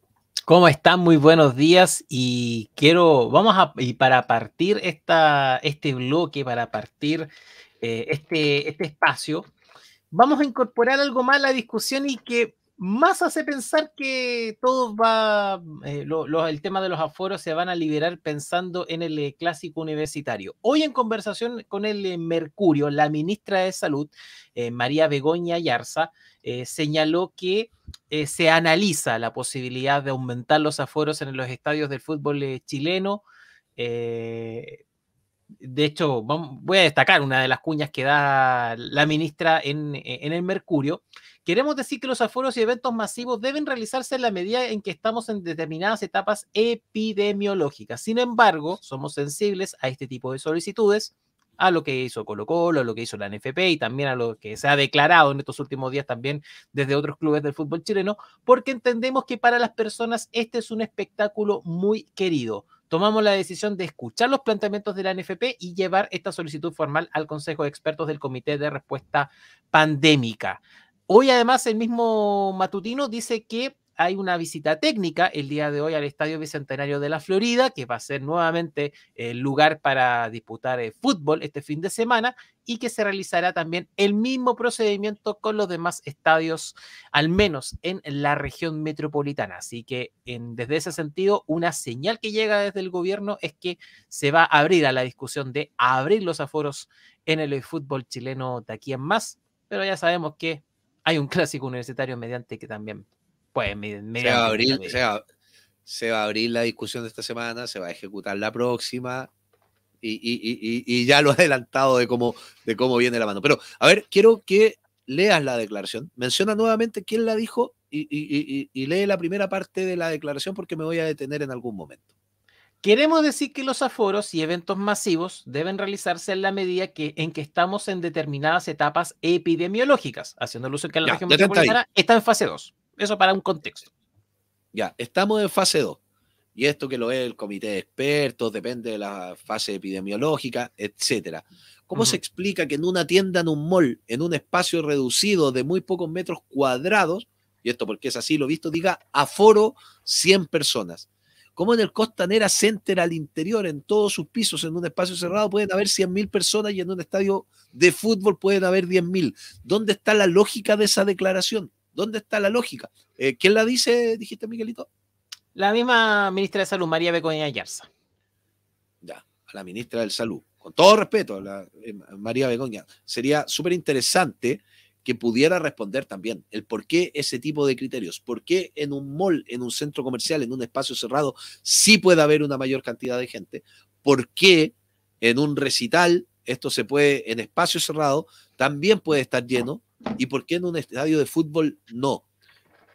¿Cómo están? Muy buenos días y quiero, vamos a, y para partir esta, este bloque, para partir eh, este, este espacio, vamos a incorporar algo más a la discusión y que más hace pensar que todo va, eh, el tema de los aforos se van a liberar pensando en el eh, clásico universitario. Hoy en conversación con el Mercurio, la ministra de Salud, María Begoña Yarza, eh, señaló que eh, se analiza la posibilidad de aumentar los aforos en los estadios del fútbol eh, chileno. de hecho, voy a destacar una de las cuñas que da la ministra en, en el Mercurio, Queremos decir que los aforos y eventos masivos deben realizarse en la medida en que estamos en determinadas etapas epidemiológicas. Sin embargo, somos sensibles a este tipo de solicitudes a lo que hizo Colo Colo, a lo que hizo la NFP y también a lo que se ha declarado en estos últimos días también desde otros clubes del fútbol chileno, porque entendemos que para las personas este es un espectáculo muy querido tomamos la decisión de escuchar los planteamientos de la NFP y llevar esta solicitud formal al Consejo de Expertos del Comité de Respuesta Pandémica. Hoy además el mismo Matutino dice que hay una visita técnica el día de hoy al Estadio Bicentenario de la Florida, que va a ser nuevamente el eh, lugar para disputar eh, fútbol este fin de semana y que se realizará también el mismo procedimiento con los demás estadios, al menos en la región metropolitana. Así que en, desde ese sentido, una señal que llega desde el gobierno es que se va a abrir a la discusión de abrir los aforos en el fútbol chileno de aquí en más, pero ya sabemos que hay un clásico universitario mediante que también pues se, va a abrir, la discusión de esta semana, se va a ejecutar la próxima. Y, ya lo adelantado de cómo, de cómo viene la mano. Pero, a ver, quiero que leas la declaración. Menciona nuevamente quién la dijo y lee la primera parte de la declaración porque me voy a detener en algún momento. Queremos decir que los aforos y eventos masivos deben realizarse en la medida que, en que estamos en determinadas etapas epidemiológicas, haciendo alusión que la región metropolitana está en fase 2. Eso para un contexto. Ya, estamos en fase 2. Y esto que lo es el comité de expertos, depende de la fase epidemiológica, etcétera. ¿Cómo se explica que en una tienda, en un mall, en un espacio reducido de muy pocos metros cuadrados, y esto porque es así, lo visto, diga aforo 100 personas? ¿Cómo en el Costanera Center al interior, en todos sus pisos, en un espacio cerrado, pueden haber 100.000 personas y en un estadio de fútbol pueden haber 10.000? ¿Dónde está la lógica de esa declaración? ¿Dónde está la lógica? Eh, ¿Quién la dice, dijiste Miguelito? La misma ministra de Salud, María Begoña Yarza. Ya, a la ministra de Salud. Con todo respeto, eh, María Begoña, sería súper interesante que pudiera responder también el por qué ese tipo de criterios, por qué en un mall, en un centro comercial, en un espacio cerrado, sí puede haber una mayor cantidad de gente, por qué en un recital, esto se puede, en espacio cerrado, también puede estar lleno, ¿Y por qué en un estadio de fútbol no?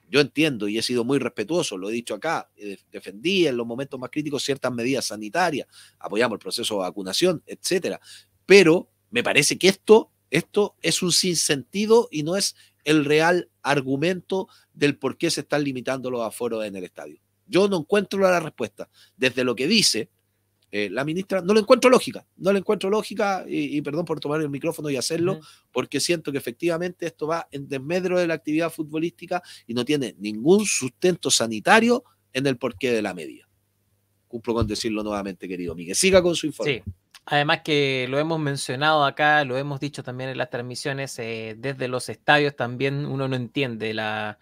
Yo entiendo y he sido muy respetuoso, lo he dicho acá, eh, defendí en los momentos más críticos ciertas medidas sanitarias, apoyamos el proceso de vacunación, etcétera. Pero me parece que esto, esto es un sinsentido y no es el real argumento del por qué se están limitando los aforos en el estadio. Yo no encuentro la respuesta. Desde lo que dice, eh, la ministra, no lo encuentro lógica, no le encuentro lógica y, perdón por tomar el micrófono y hacerlo, porque siento que efectivamente esto va en desmedro de la actividad futbolística y no tiene ningún sustento sanitario en el porqué de la media. Cumplo con decirlo nuevamente, querido Miguel. Siga con su informe. Sí. Además que lo hemos mencionado acá, lo hemos dicho también en las transmisiones, eh, desde los estadios también uno no entiende la,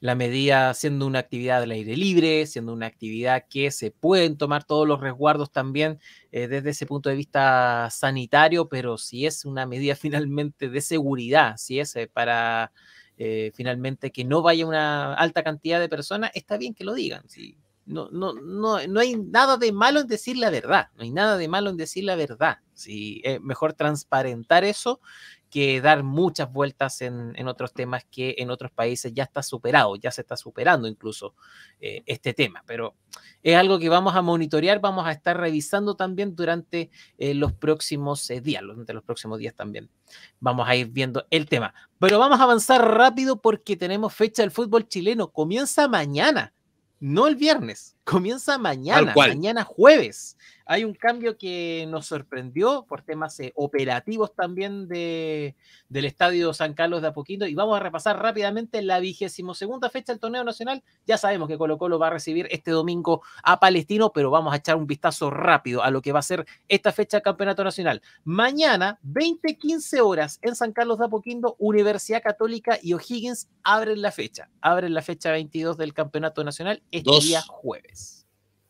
la medida siendo una actividad al aire libre, siendo una actividad que se pueden tomar todos los resguardos también eh, desde ese punto de vista sanitario, pero si es una medida finalmente de seguridad, si es eh, para eh, finalmente que no vaya una alta cantidad de personas, está bien que lo digan. No, no, no, no hay nada de malo en decir la verdad, no hay nada de malo en decir la verdad. es mejor transparentar eso que dar muchas vueltas en, otros temas que en otros países ya está superado, ya se está superando incluso eh, este tema. Pero es algo que vamos a monitorear, vamos a estar revisando también durante eh, los próximos eh, días, durante los próximos días también. Vamos a ir viendo el tema. Pero vamos a avanzar rápido porque tenemos fecha del fútbol chileno. Comienza mañana, no el viernes comienza mañana, mañana jueves. Hay un cambio que nos sorprendió por temas eh, operativos también de, del Estadio San Carlos de Apoquindo y vamos a repasar rápidamente la vigésimo segunda fecha del torneo nacional. Ya sabemos que Colo Colo va a recibir este domingo a Palestino, pero vamos a echar un vistazo rápido a lo que va a ser esta fecha del Campeonato Nacional. Mañana, 20.15 horas en San Carlos de Apoquindo, Universidad Católica y O'Higgins abren la fecha, abren la fecha 22 del Campeonato Nacional este día jueves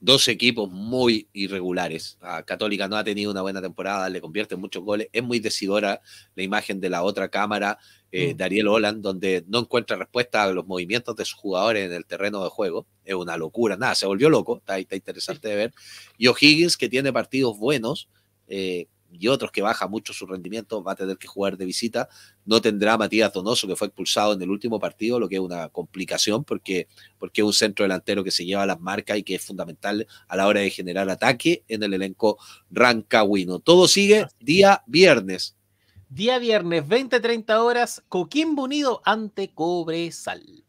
dos equipos muy irregulares. Católica no ha tenido una buena temporada, le convierte muchos goles. Es muy decidora la imagen de la otra cámara, eh, mm. Dariel Holland, donde no encuentra respuesta a los movimientos de sus jugadores en el terreno de juego. Es una locura, nada, se volvió loco, está, interesante de ver. Y O'Higgins, que tiene partidos buenos, eh, y otros que baja mucho su rendimiento, va a tener que jugar de visita. No tendrá Matías Donoso, que fue expulsado en el último partido, lo que es una complicación porque, porque es un centro delantero que se lleva las marcas y que es fundamental a la hora de generar ataque en el elenco Rancagüino. Todo sigue día viernes. Día viernes, 20-30 horas, Coquimbo Unido ante Cobresal.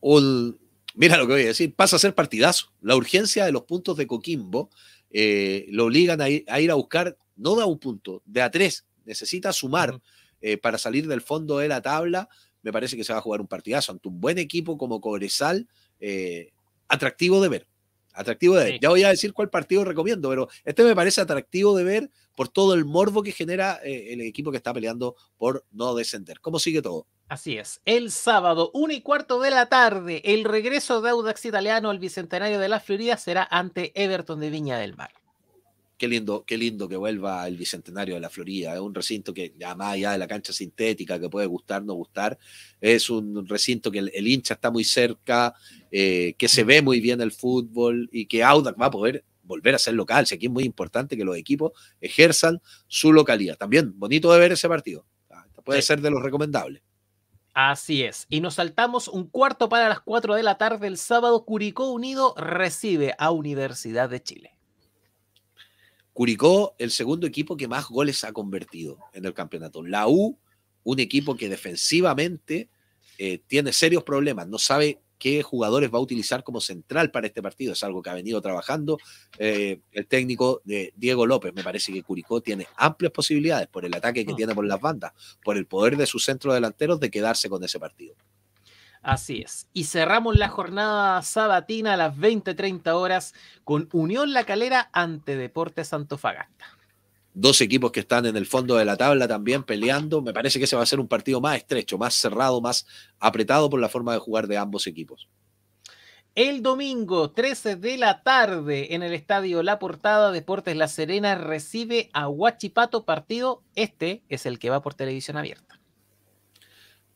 Un, mira lo que voy a decir, pasa a ser partidazo. La urgencia de los puntos de Coquimbo eh, lo obligan a ir, a buscar, no da un punto, de a tres, necesita sumar eh, para salir del fondo de la tabla, me parece que se va a jugar un partidazo ante un buen equipo como Cobresal, eh, atractivo de ver. Atractivo de ver. Ya voy a decir cuál partido recomiendo, pero este me parece atractivo de ver por todo el morbo que genera el equipo que está peleando por no descender. ¿Cómo sigue todo? Así es, el sábado, 1 y cuarto de la tarde, el regreso de Audax Italiano al Bicentenario de la Florida será ante Everton de Viña del Mar. Qué lindo, qué lindo que vuelva el Bicentenario de la Florida. Es un recinto que, además ya de la cancha sintética, que puede gustar, no gustar, es un recinto que el, hincha está muy cerca, eh, que se ve muy bien el fútbol y que Audax va a poder volver a ser local. Si aquí es muy importante que los equipos ejerzan su localidad. También bonito de ver ese partido. Ah, puede ser de los recomendables. Así es. Y nos saltamos un cuarto para las 4 de la tarde el sábado. Curicó Unido recibe a Universidad de Chile. Curicó, el segundo equipo que más goles ha convertido en el campeonato. La U, un equipo que defensivamente eh, tiene serios problemas, no sabe qué jugadores va a utilizar como central para este partido. Es algo que ha venido trabajando eh, el técnico de Diego López. Me parece que Curicó tiene amplias posibilidades por el ataque que mm. tiene por las bandas, por el poder de sus centro delanteros de quedarse con ese partido. Así es. Y cerramos la jornada sabatina a las 20.30 horas con Unión La Calera ante Deportes Antofagasta dos equipos que están en el fondo de la tabla también peleando. Me parece que ese va a ser un partido más estrecho, más cerrado, más apretado por la forma de jugar de ambos equipos. El domingo, 13 de la tarde, en el estadio La Portada, Deportes La Serena recibe a Huachipato partido. Este es el que va por televisión abierta.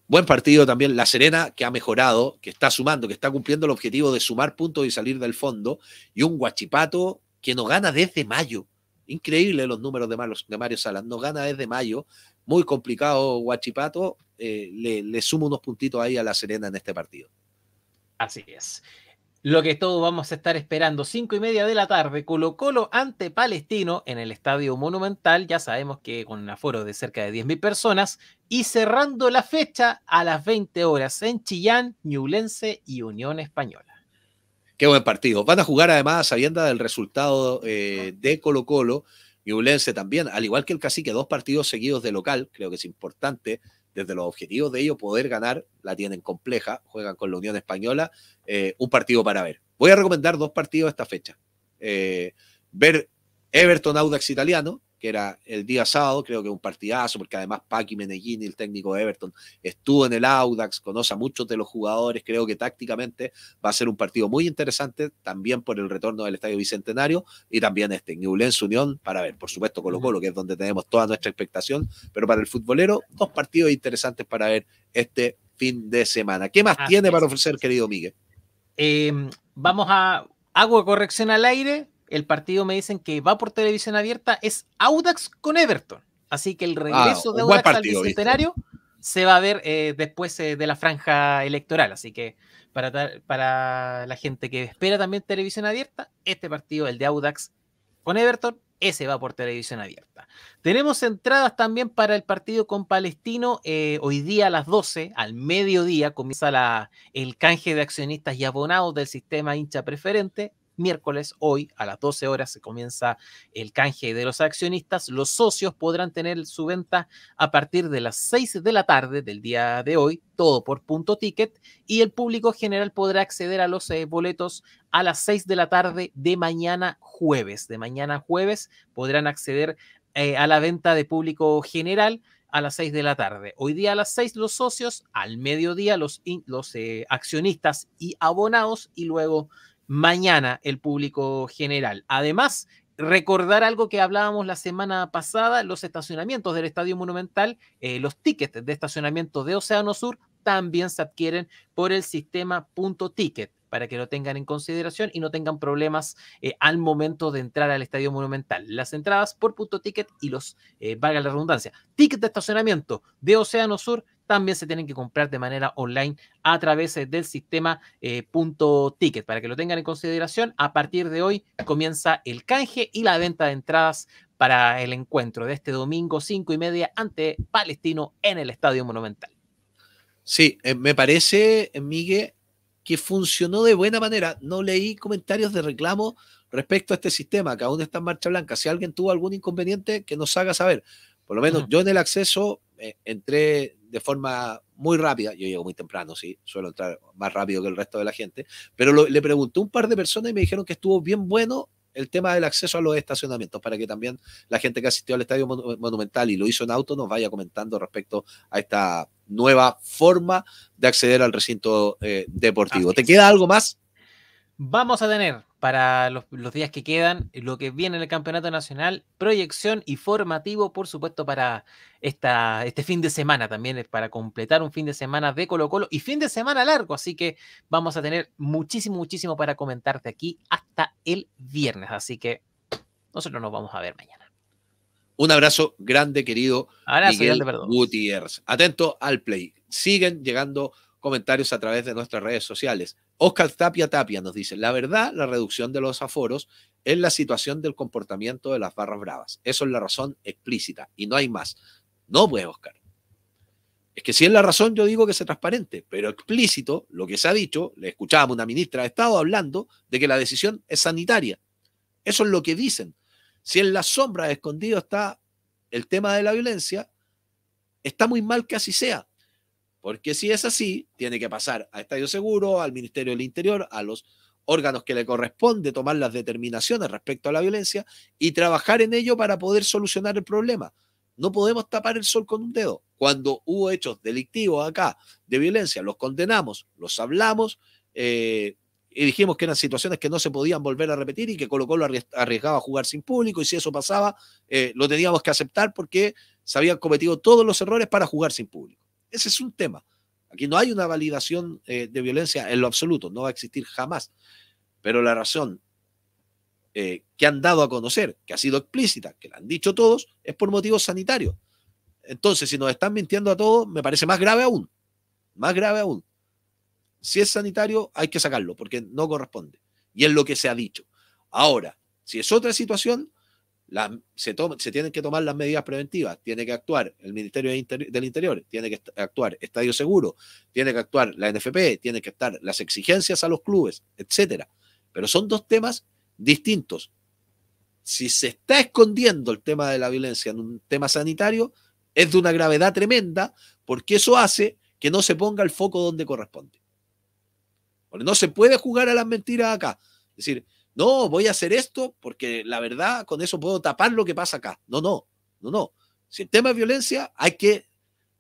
Buen partido también La Serena, que ha mejorado, que está sumando, que está cumpliendo el objetivo de sumar puntos y salir del fondo. Y un Huachipato que no gana desde mayo Increíble los números de, Mario, Salas. No gana desde mayo. Muy complicado Guachipato. Eh, le, le sumo unos puntitos ahí a La Serena en este partido. Así es lo que todos vamos a estar esperando. Cinco y media de la tarde, Colo Colo ante Palestino en el Estadio Monumental. Ya sabemos que con un aforo de cerca de 10.000 personas. Y cerrando la fecha a las 20 horas en Chillán, Newlense y Unión Española. Qué buen partido. Van a jugar además sabiendo del resultado eh, de Colo Colo. y ulense también, al igual que el Cacique, dos partidos seguidos de local, creo que es importante desde los objetivos de ellos poder ganar, la tienen compleja, juegan con la Unión Española, eh, un partido para ver. Voy a recomendar dos partidos esta fecha. Eh, ver Everton Audax Italiano, que era el día sábado, creo que un partidazo, porque además Paki Meneghini, el técnico de Everton, estuvo en el Audax, conoce a muchos de los jugadores, creo que tácticamente va a ser un partido muy interesante, también por el retorno del Estadio Bicentenario y también este, Newlands Unión, para ver, por supuesto, Colo Colo, que es donde tenemos toda nuestra expectación, pero para el futbolero, dos partidos interesantes para ver este fin de semana. ¿Qué más tiene para ofrecer, querido Miguel? Em, vamos a... agua, corrección al aire, el partido me dicen que va por televisión abierta, es Audax con Everton. Así que el ah, regreso de Audax al bicentenario se va a ver eh, después eh, de la franja electoral. Así que para, para la gente que espera también televisión abierta, este partido, el de Audax con Everton, ese va por televisión abierta. Tenemos entradas también para el partido con Palestino. Eh, hoy día a las 12, al mediodía, comienza la, el canje de accionistas y abonados del sistema hincha preferente miércoles, hoy a las 12 horas se comienza el canje de los accionistas. Los socios podrán tener su venta a partir de las 6 de la tarde del día de hoy, todo por punto ticket, y el público general podrá acceder a los eh, boletos a las 6 de la tarde de mañana jueves. De mañana jueves podrán acceder eh, a la venta de público general a las 6 de la tarde. Hoy día a las 6 los socios, al mediodía los, los eh, accionistas y abonados y luego mañana el público general. Además, recordar algo que hablábamos la semana pasada, los estacionamientos del Estadio Monumental, eh, los tickets de estacionamiento de Océano Sur también se adquieren por el sistema punto ticket para que lo tengan en consideración y no tengan problemas eh, al momento de entrar al Estadio Monumental. Las entradas por punto ticket y los, eh, valga la redundancia, tickets de estacionamiento de Océano Sur también se tienen que comprar de manera online a través eh, del sistema eh, punto ticket. Para que lo tengan en consideración, a partir de hoy comienza el canje y la venta de entradas para el encuentro de este domingo cinco y media ante Palestino en el Estadio Monumental. Sí, eh, me parece, Miguel, que funcionó de buena manera. No leí comentarios de reclamo respecto a este sistema, que aún está en marcha blanca. Si alguien tuvo algún inconveniente, que nos haga saber. Por lo menos yo en el acceso entré de forma muy rápida, yo llego muy temprano, sí, suelo entrar más rápido que el resto de la gente, pero le pregunté a un par de personas y me dijeron que estuvo bien bueno el tema del acceso a los estacionamientos, para que también la gente que asistió al Estadio eh, Monumental y lo hizo en auto nos vaya comentando respecto a esta nueva forma de acceder al recinto eh, deportivo. ¿Te queda algo más? Vamos a tener para los, días que quedan lo que viene en el Campeonato Nacional, proyección y formativo, por supuesto, para esta, este fin de semana también, eh, para completar un fin de semana de Colo Colo y fin de semana largo, así que vamos a tener muchísimo, muchísimo para comentarte aquí hasta el viernes, así que nosotros nos vamos a ver mañana. Un abrazo grande, querido abrazo, Gutiérrez. Atento al play. Siguen llegando comentarios a través de nuestras redes sociales Oscar Tapia Tapia nos dice, la verdad, la reducción de los aforos es la situación del comportamiento de las barras bravas. Eso es la razón explícita y no hay más. No, pues, Oscar. Es que si es la razón, yo digo que sea transparente, pero explícito lo que se ha dicho, le escuchábamos una ministra de Estado hablando de que la decisión es sanitaria. Eso es lo que dicen. Si en la sombra de escondido está el tema de la violencia, está muy mal que así sea, porque si es así, tiene que pasar a Estadio Seguro, al Ministerio del Interior, a los órganos que le corresponde tomar las determinaciones respecto a la violencia y trabajar en ello para poder solucionar el problema. No podemos tapar el sol con un dedo. Cuando hubo hechos delictivos acá de violencia, los condenamos, los hablamos eh, y dijimos que eran situaciones que no se podían volver a repetir y que Colo Colo arriesgaba a jugar sin público y si eso pasaba, eh, lo teníamos que aceptar porque se habían cometido todos los errores para jugar sin público. Ese es un tema. Aquí no hay una validación eh, de violencia en lo absoluto, no va a existir jamás. Pero la razón eh, que han dado a conocer, que ha sido explícita, que la han dicho todos, es por motivos sanitarios. Entonces, si nos están mintiendo a todos, me parece más grave aún. Más grave aún. Si es sanitario, hay que sacarlo, porque no corresponde. Y es lo que se ha dicho. Ahora, si es otra situación, se, tienen que tomar las medidas preventivas, tiene que actuar el Ministerio del Interior, tiene que actuar Estadio Seguro, tiene que actuar la NFP, tiene que estar las exigencias a los clubes, etcétera. Pero son dos temas distintos. Si se está escondiendo el tema de la violencia en un tema sanitario, es de una gravedad tremenda, porque eso hace que no se ponga el foco donde corresponde. Porque no se puede jugar a las mentiras acá. Es decir, no, voy a hacer esto porque la verdad con eso puedo tapar lo que pasa acá. No, no, no, no. Si el tema es violencia, hay que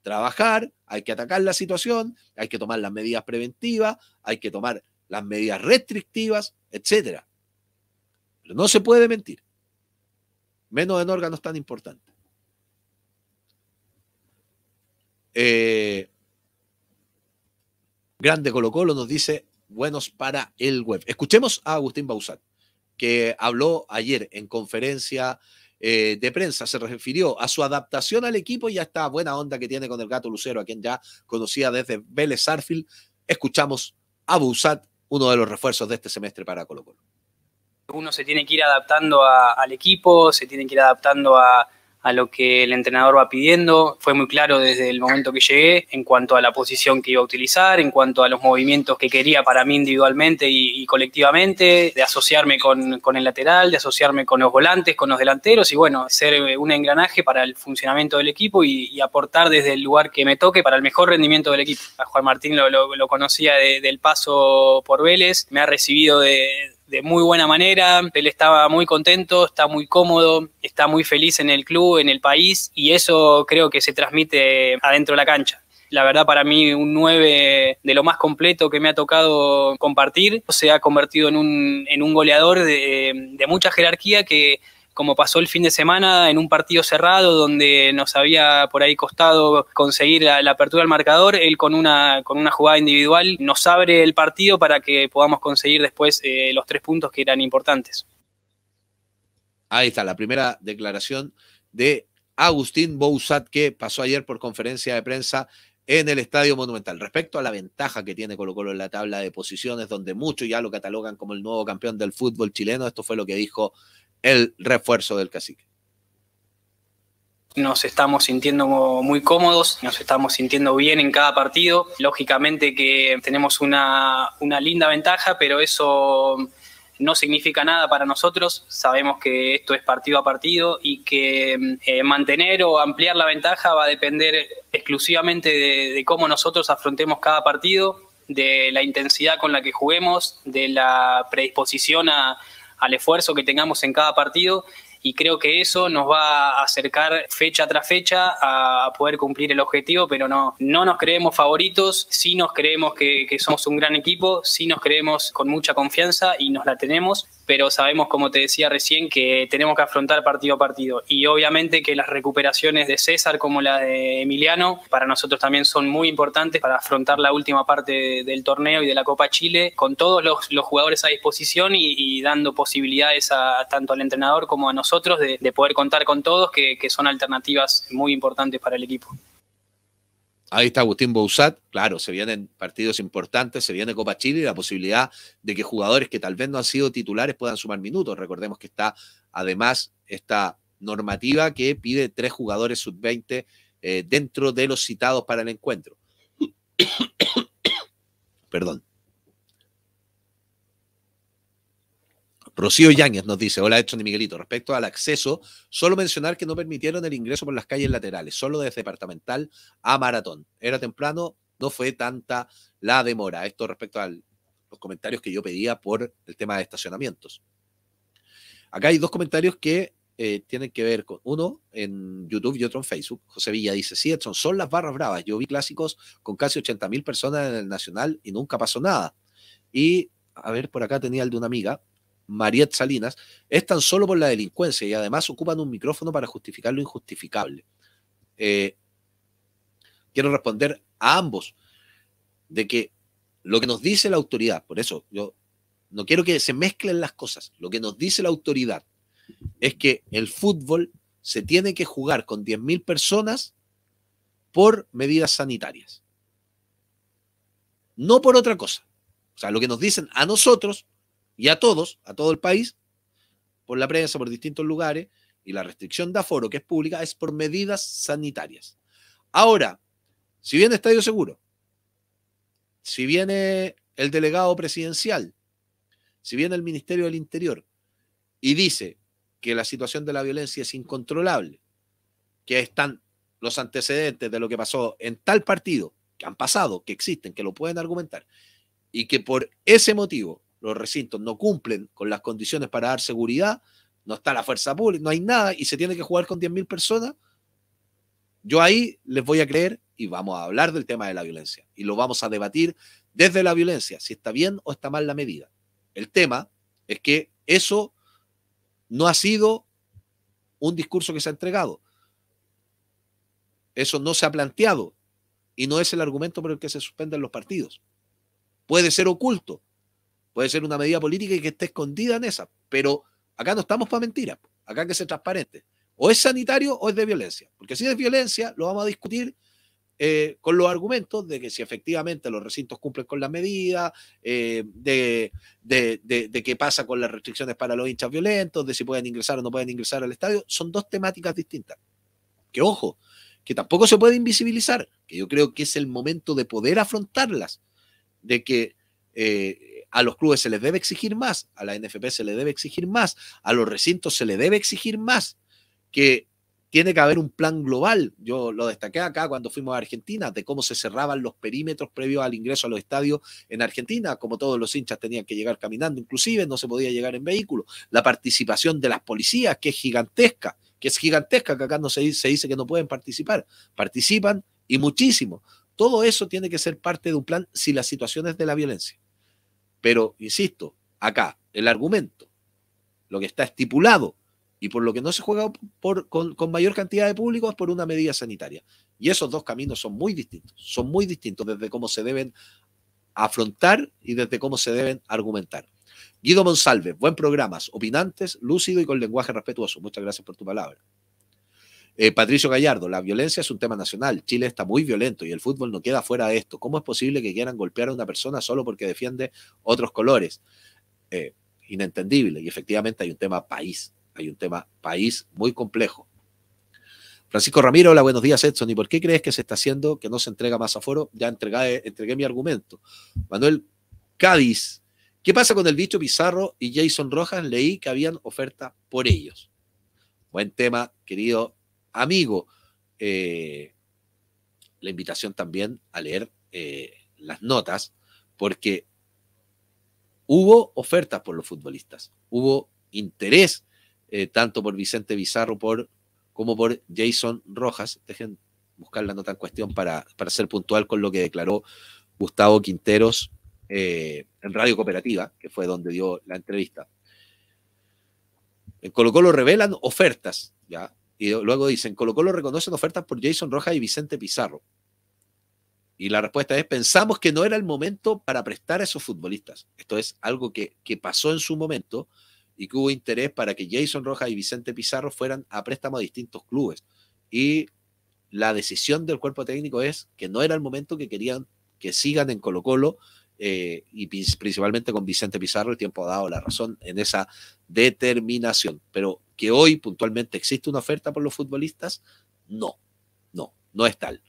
trabajar, hay que atacar la situación, hay que tomar las medidas preventivas, hay que tomar las medidas restrictivas, etc. Pero no se puede mentir, menos en órganos tan importantes. Eh, grande Colo nos dice, buenos para el web. Escuchemos a Agustín Bausat, que habló ayer en conferencia eh, de prensa, se refirió a su adaptación al equipo y a esta buena onda que tiene con el gato Lucero, a quien ya conocía desde Vélez Sarfield. Escuchamos a Bausat, uno de los refuerzos de este semestre para Colo Colo. Uno se tiene que ir adaptando al equipo, se tiene que ir adaptando a, a lo que el entrenador va pidiendo. Fue muy claro desde el momento que llegué en cuanto a la posición que iba a utilizar, en cuanto a los movimientos que quería para mí individualmente y, colectivamente, de asociarme con, el lateral, de asociarme con los volantes, con los delanteros y bueno, ser eh, un engranaje para el funcionamiento del equipo y, aportar desde el lugar que me toque para el mejor rendimiento del equipo. Juan Martín lo, lo, conocía de, del paso por Vélez, me ha recibido de de muy buena manera, él estaba muy contento, está muy cómodo, está muy feliz en el club, en el país y eso creo que se transmite adentro de la cancha. La verdad para mí un 9 de lo más completo que me ha tocado compartir. Se ha convertido en un, en un goleador de, de mucha jerarquía que como pasó el fin de semana en un partido cerrado donde nos había por ahí costado conseguir la, apertura del marcador, él con una, con una jugada individual nos abre el partido para que podamos conseguir después eh, los tres puntos que eran importantes. Ahí está la primera declaración de Agustín Bouzat que pasó ayer por conferencia de prensa en el Estadio Monumental. Respecto a la ventaja que tiene Colo Colo en la tabla de posiciones, donde muchos ya lo catalogan como el nuevo campeón del fútbol chileno, esto fue lo que dijo el refuerzo del cacique. Nos estamos sintiendo muy cómodos, nos estamos sintiendo bien en cada partido. Lógicamente que tenemos una, linda ventaja, pero eso no significa nada para nosotros. Sabemos que esto es partido a partido y que eh, mantener o ampliar la ventaja va a depender exclusivamente de, cómo nosotros afrontemos cada partido, de la intensidad con la que juguemos, de la predisposición a, al esfuerzo que tengamos en cada partido y creo que eso nos va a acercar fecha tras fecha a poder cumplir el objetivo, pero no, no nos creemos favoritos, sí nos creemos que, que, somos un gran equipo, sí nos creemos con mucha confianza y nos la tenemos, pero sabemos, como te decía recién, que tenemos que afrontar partido a partido. Y obviamente que las recuperaciones de César como la de Emiliano para nosotros también son muy importantes para afrontar la última parte del torneo y de la Copa Chile con todos los, jugadores a disposición y, dando posibilidades a, tanto al entrenador como a nosotros de, poder contar con todos, que, que son alternativas muy importantes para el equipo. Ahí está Agustín Bouzat, claro, se vienen partidos importantes, se viene Copa Chile y la posibilidad de que jugadores que tal vez no han sido titulares puedan sumar minutos. Recordemos que está además esta normativa que pide tres jugadores sub-20 eh, dentro de los citados para el encuentro. Perdón. Rocío Yáñez nos dice, hola Edson y Miguelito, respecto al acceso, solo mencionar que no permitieron el ingreso por las calles laterales, solo desde departamental a maratón. Era temprano, no fue tanta la demora. Esto respecto a los comentarios que yo pedía por el tema de estacionamientos. Acá hay dos comentarios que eh, tienen que ver con uno en YouTube y otro en Facebook. José Villa dice, sí, Edson, son las barras bravas. Yo vi clásicos con casi 80.000 personas en el Nacional y nunca pasó nada. Y, a ver, por acá tenía el de una amiga. Mariet Salinas, es tan solo por la delincuencia y además ocupan un micrófono para justificar lo injustificable. Eh, quiero responder a ambos de que lo que nos dice la autoridad, por eso yo no quiero que se mezclen las cosas, lo que nos dice la autoridad es que el fútbol se tiene que jugar con 10.000 personas por medidas sanitarias. No por otra cosa. O sea, lo que nos dicen a nosotros y a todos, a todo el país, por la prensa, por distintos lugares, y la restricción de aforo que es pública es por medidas sanitarias. Ahora, si viene Estadio Seguro, si viene el delegado presidencial, si viene el Ministerio del Interior y dice que la situación de la violencia es incontrolable, que están los antecedentes de lo que pasó en tal partido, que han pasado, que existen, que lo pueden argumentar, y que por ese motivo los recintos no cumplen con las condiciones para dar seguridad, no está la fuerza pública, no hay nada y se tiene que jugar con 10.000 personas, yo ahí les voy a creer y vamos a hablar del tema de la violencia y lo vamos a debatir desde la violencia, si está bien o está mal la medida. El tema es que eso no ha sido un discurso que se ha entregado. Eso no se ha planteado y no es el argumento por el que se suspenden los partidos. Puede ser oculto, Puede ser una medida política y que esté escondida en esa, pero acá no estamos para mentiras, acá que ser transparente. O es sanitario o es de violencia, porque si es violencia lo vamos a discutir eh, con los argumentos de que si efectivamente los recintos cumplen con las medidas, eh, de, de, qué pasa con las restricciones para los hinchas violentos, de si pueden ingresar o no pueden ingresar al estadio, son dos temáticas distintas. Que ojo, que tampoco se puede invisibilizar, que yo creo que es el momento de poder afrontarlas, de que eh, a los clubes se les debe exigir más, a la NFP se les debe exigir más, a los recintos se les debe exigir más, que tiene que haber un plan global. Yo lo destaqué acá cuando fuimos a Argentina, de cómo se cerraban los perímetros previos al ingreso a los estadios en Argentina, como todos los hinchas tenían que llegar caminando, inclusive no se podía llegar en vehículo. La participación de las policías, que es gigantesca, que es gigantesca, que acá no se se dice que no pueden participar, participan y muchísimo. Todo eso tiene que ser parte de un plan si la situación es de la violencia. Pero, insisto, acá el argumento, lo que está estipulado y por lo que no se juega con, mayor cantidad de público es por una medida sanitaria. Y esos dos caminos son muy distintos, son muy distintos desde cómo se deben afrontar y desde cómo se deben argumentar. Guido Monsalve, buen programa, opinantes, lúcido y con lenguaje respetuoso. Muchas gracias por tu palabra. Eh, Patricio Gallardo, la violencia es un tema nacional. Chile está muy violento y el fútbol no queda fuera de esto. ¿Cómo es posible que quieran golpear a una persona solo porque defiende otros colores? Eh, inentendible. Y efectivamente hay un tema país, hay un tema país muy complejo. Francisco Ramiro, hola, buenos días Edson. ¿Y por qué crees que se está haciendo que no se entrega más aforo? Ya entregué, entregué mi argumento. Manuel Cádiz, ¿qué pasa con el bicho Pizarro y Jason Rojas? Leí que habían oferta por ellos. Buen tema, querido amigo. Eh, la invitación también a leer eh, las notas, porque hubo ofertas por los futbolistas, hubo interés eh, tanto por Vicente Bizarro como por Jason Rojas. Dejen buscar la nota en cuestión para, ser puntual con lo que declaró Gustavo Quinteros en Radio Cooperativa, que fue donde dio la entrevista. En Colo Colo revelan ofertas, ¿ya? Y luego dicen, Colo Colo reconocen ofertas por Jason Rojas y Vicente Pizarro. Y la respuesta es, pensamos que no era el momento para prestar a esos futbolistas. Esto es algo que, que pasó en su momento y que hubo interés para que Jason Rojas y Vicente Pizarro fueran a préstamo a distintos clubes. Y la decisión del cuerpo técnico es que no era el momento que querían que sigan en Colo Colo eh, y principalmente con Vicente Pizarro, el tiempo ha dado la razón en esa determinación. Pero que hoy puntualmente existe una oferta por los futbolistas, no, no, no es tal.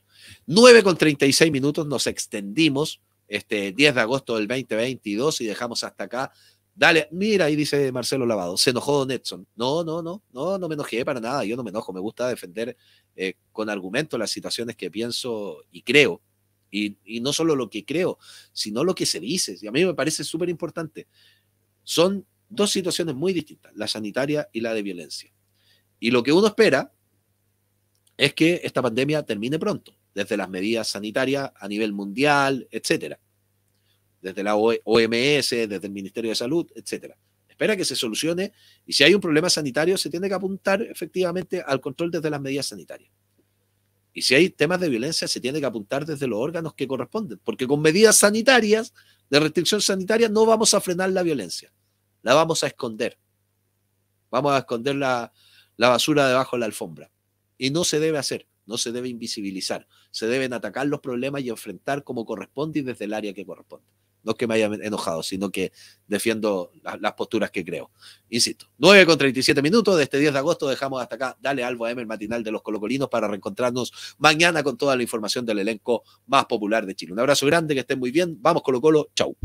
9 con 36 minutos nos extendimos este 10 de agosto del 2022 y dejamos hasta acá. Dale, mira, ahí dice Marcelo Lavado, se enojó Don Edson. No, no, no, no, no me enojé para nada, yo no me enojo, me gusta defender eh, con argumento las situaciones que pienso y creo y, no solo lo que creo, sino lo que se dice. Y a mí me parece súper importante. Son dos situaciones muy distintas, la sanitaria y la de violencia. Y lo que uno espera es que esta pandemia termine pronto, desde las medidas sanitarias a nivel mundial, etcétera, desde la OMS, e, desde el Ministerio de Salud, etcétera. Espera que se solucione y si hay un problema sanitario se tiene que apuntar efectivamente al control desde las medidas sanitarias. Y si hay temas de violencia, se tiene que apuntar desde los órganos que corresponden, porque con medidas sanitarias, de restricción sanitaria, no vamos a frenar la violencia, la vamos a esconder. Vamos a esconder la, basura debajo de la alfombra. Y no se debe hacer, no se debe invisibilizar, se deben atacar los problemas y enfrentar como corresponde y desde el área que corresponde. No es que me haya enojado, sino que defiendo las posturas que creo. Insisto, 9 con 37 minutos de este 10 de agosto dejamos hasta acá. Dale algo a M, el matinal de los colocolinos, para reencontrarnos mañana con toda la información del elenco más popular de Chile. Un abrazo grande, que estén muy bien. Vamos Colo Colo, chau.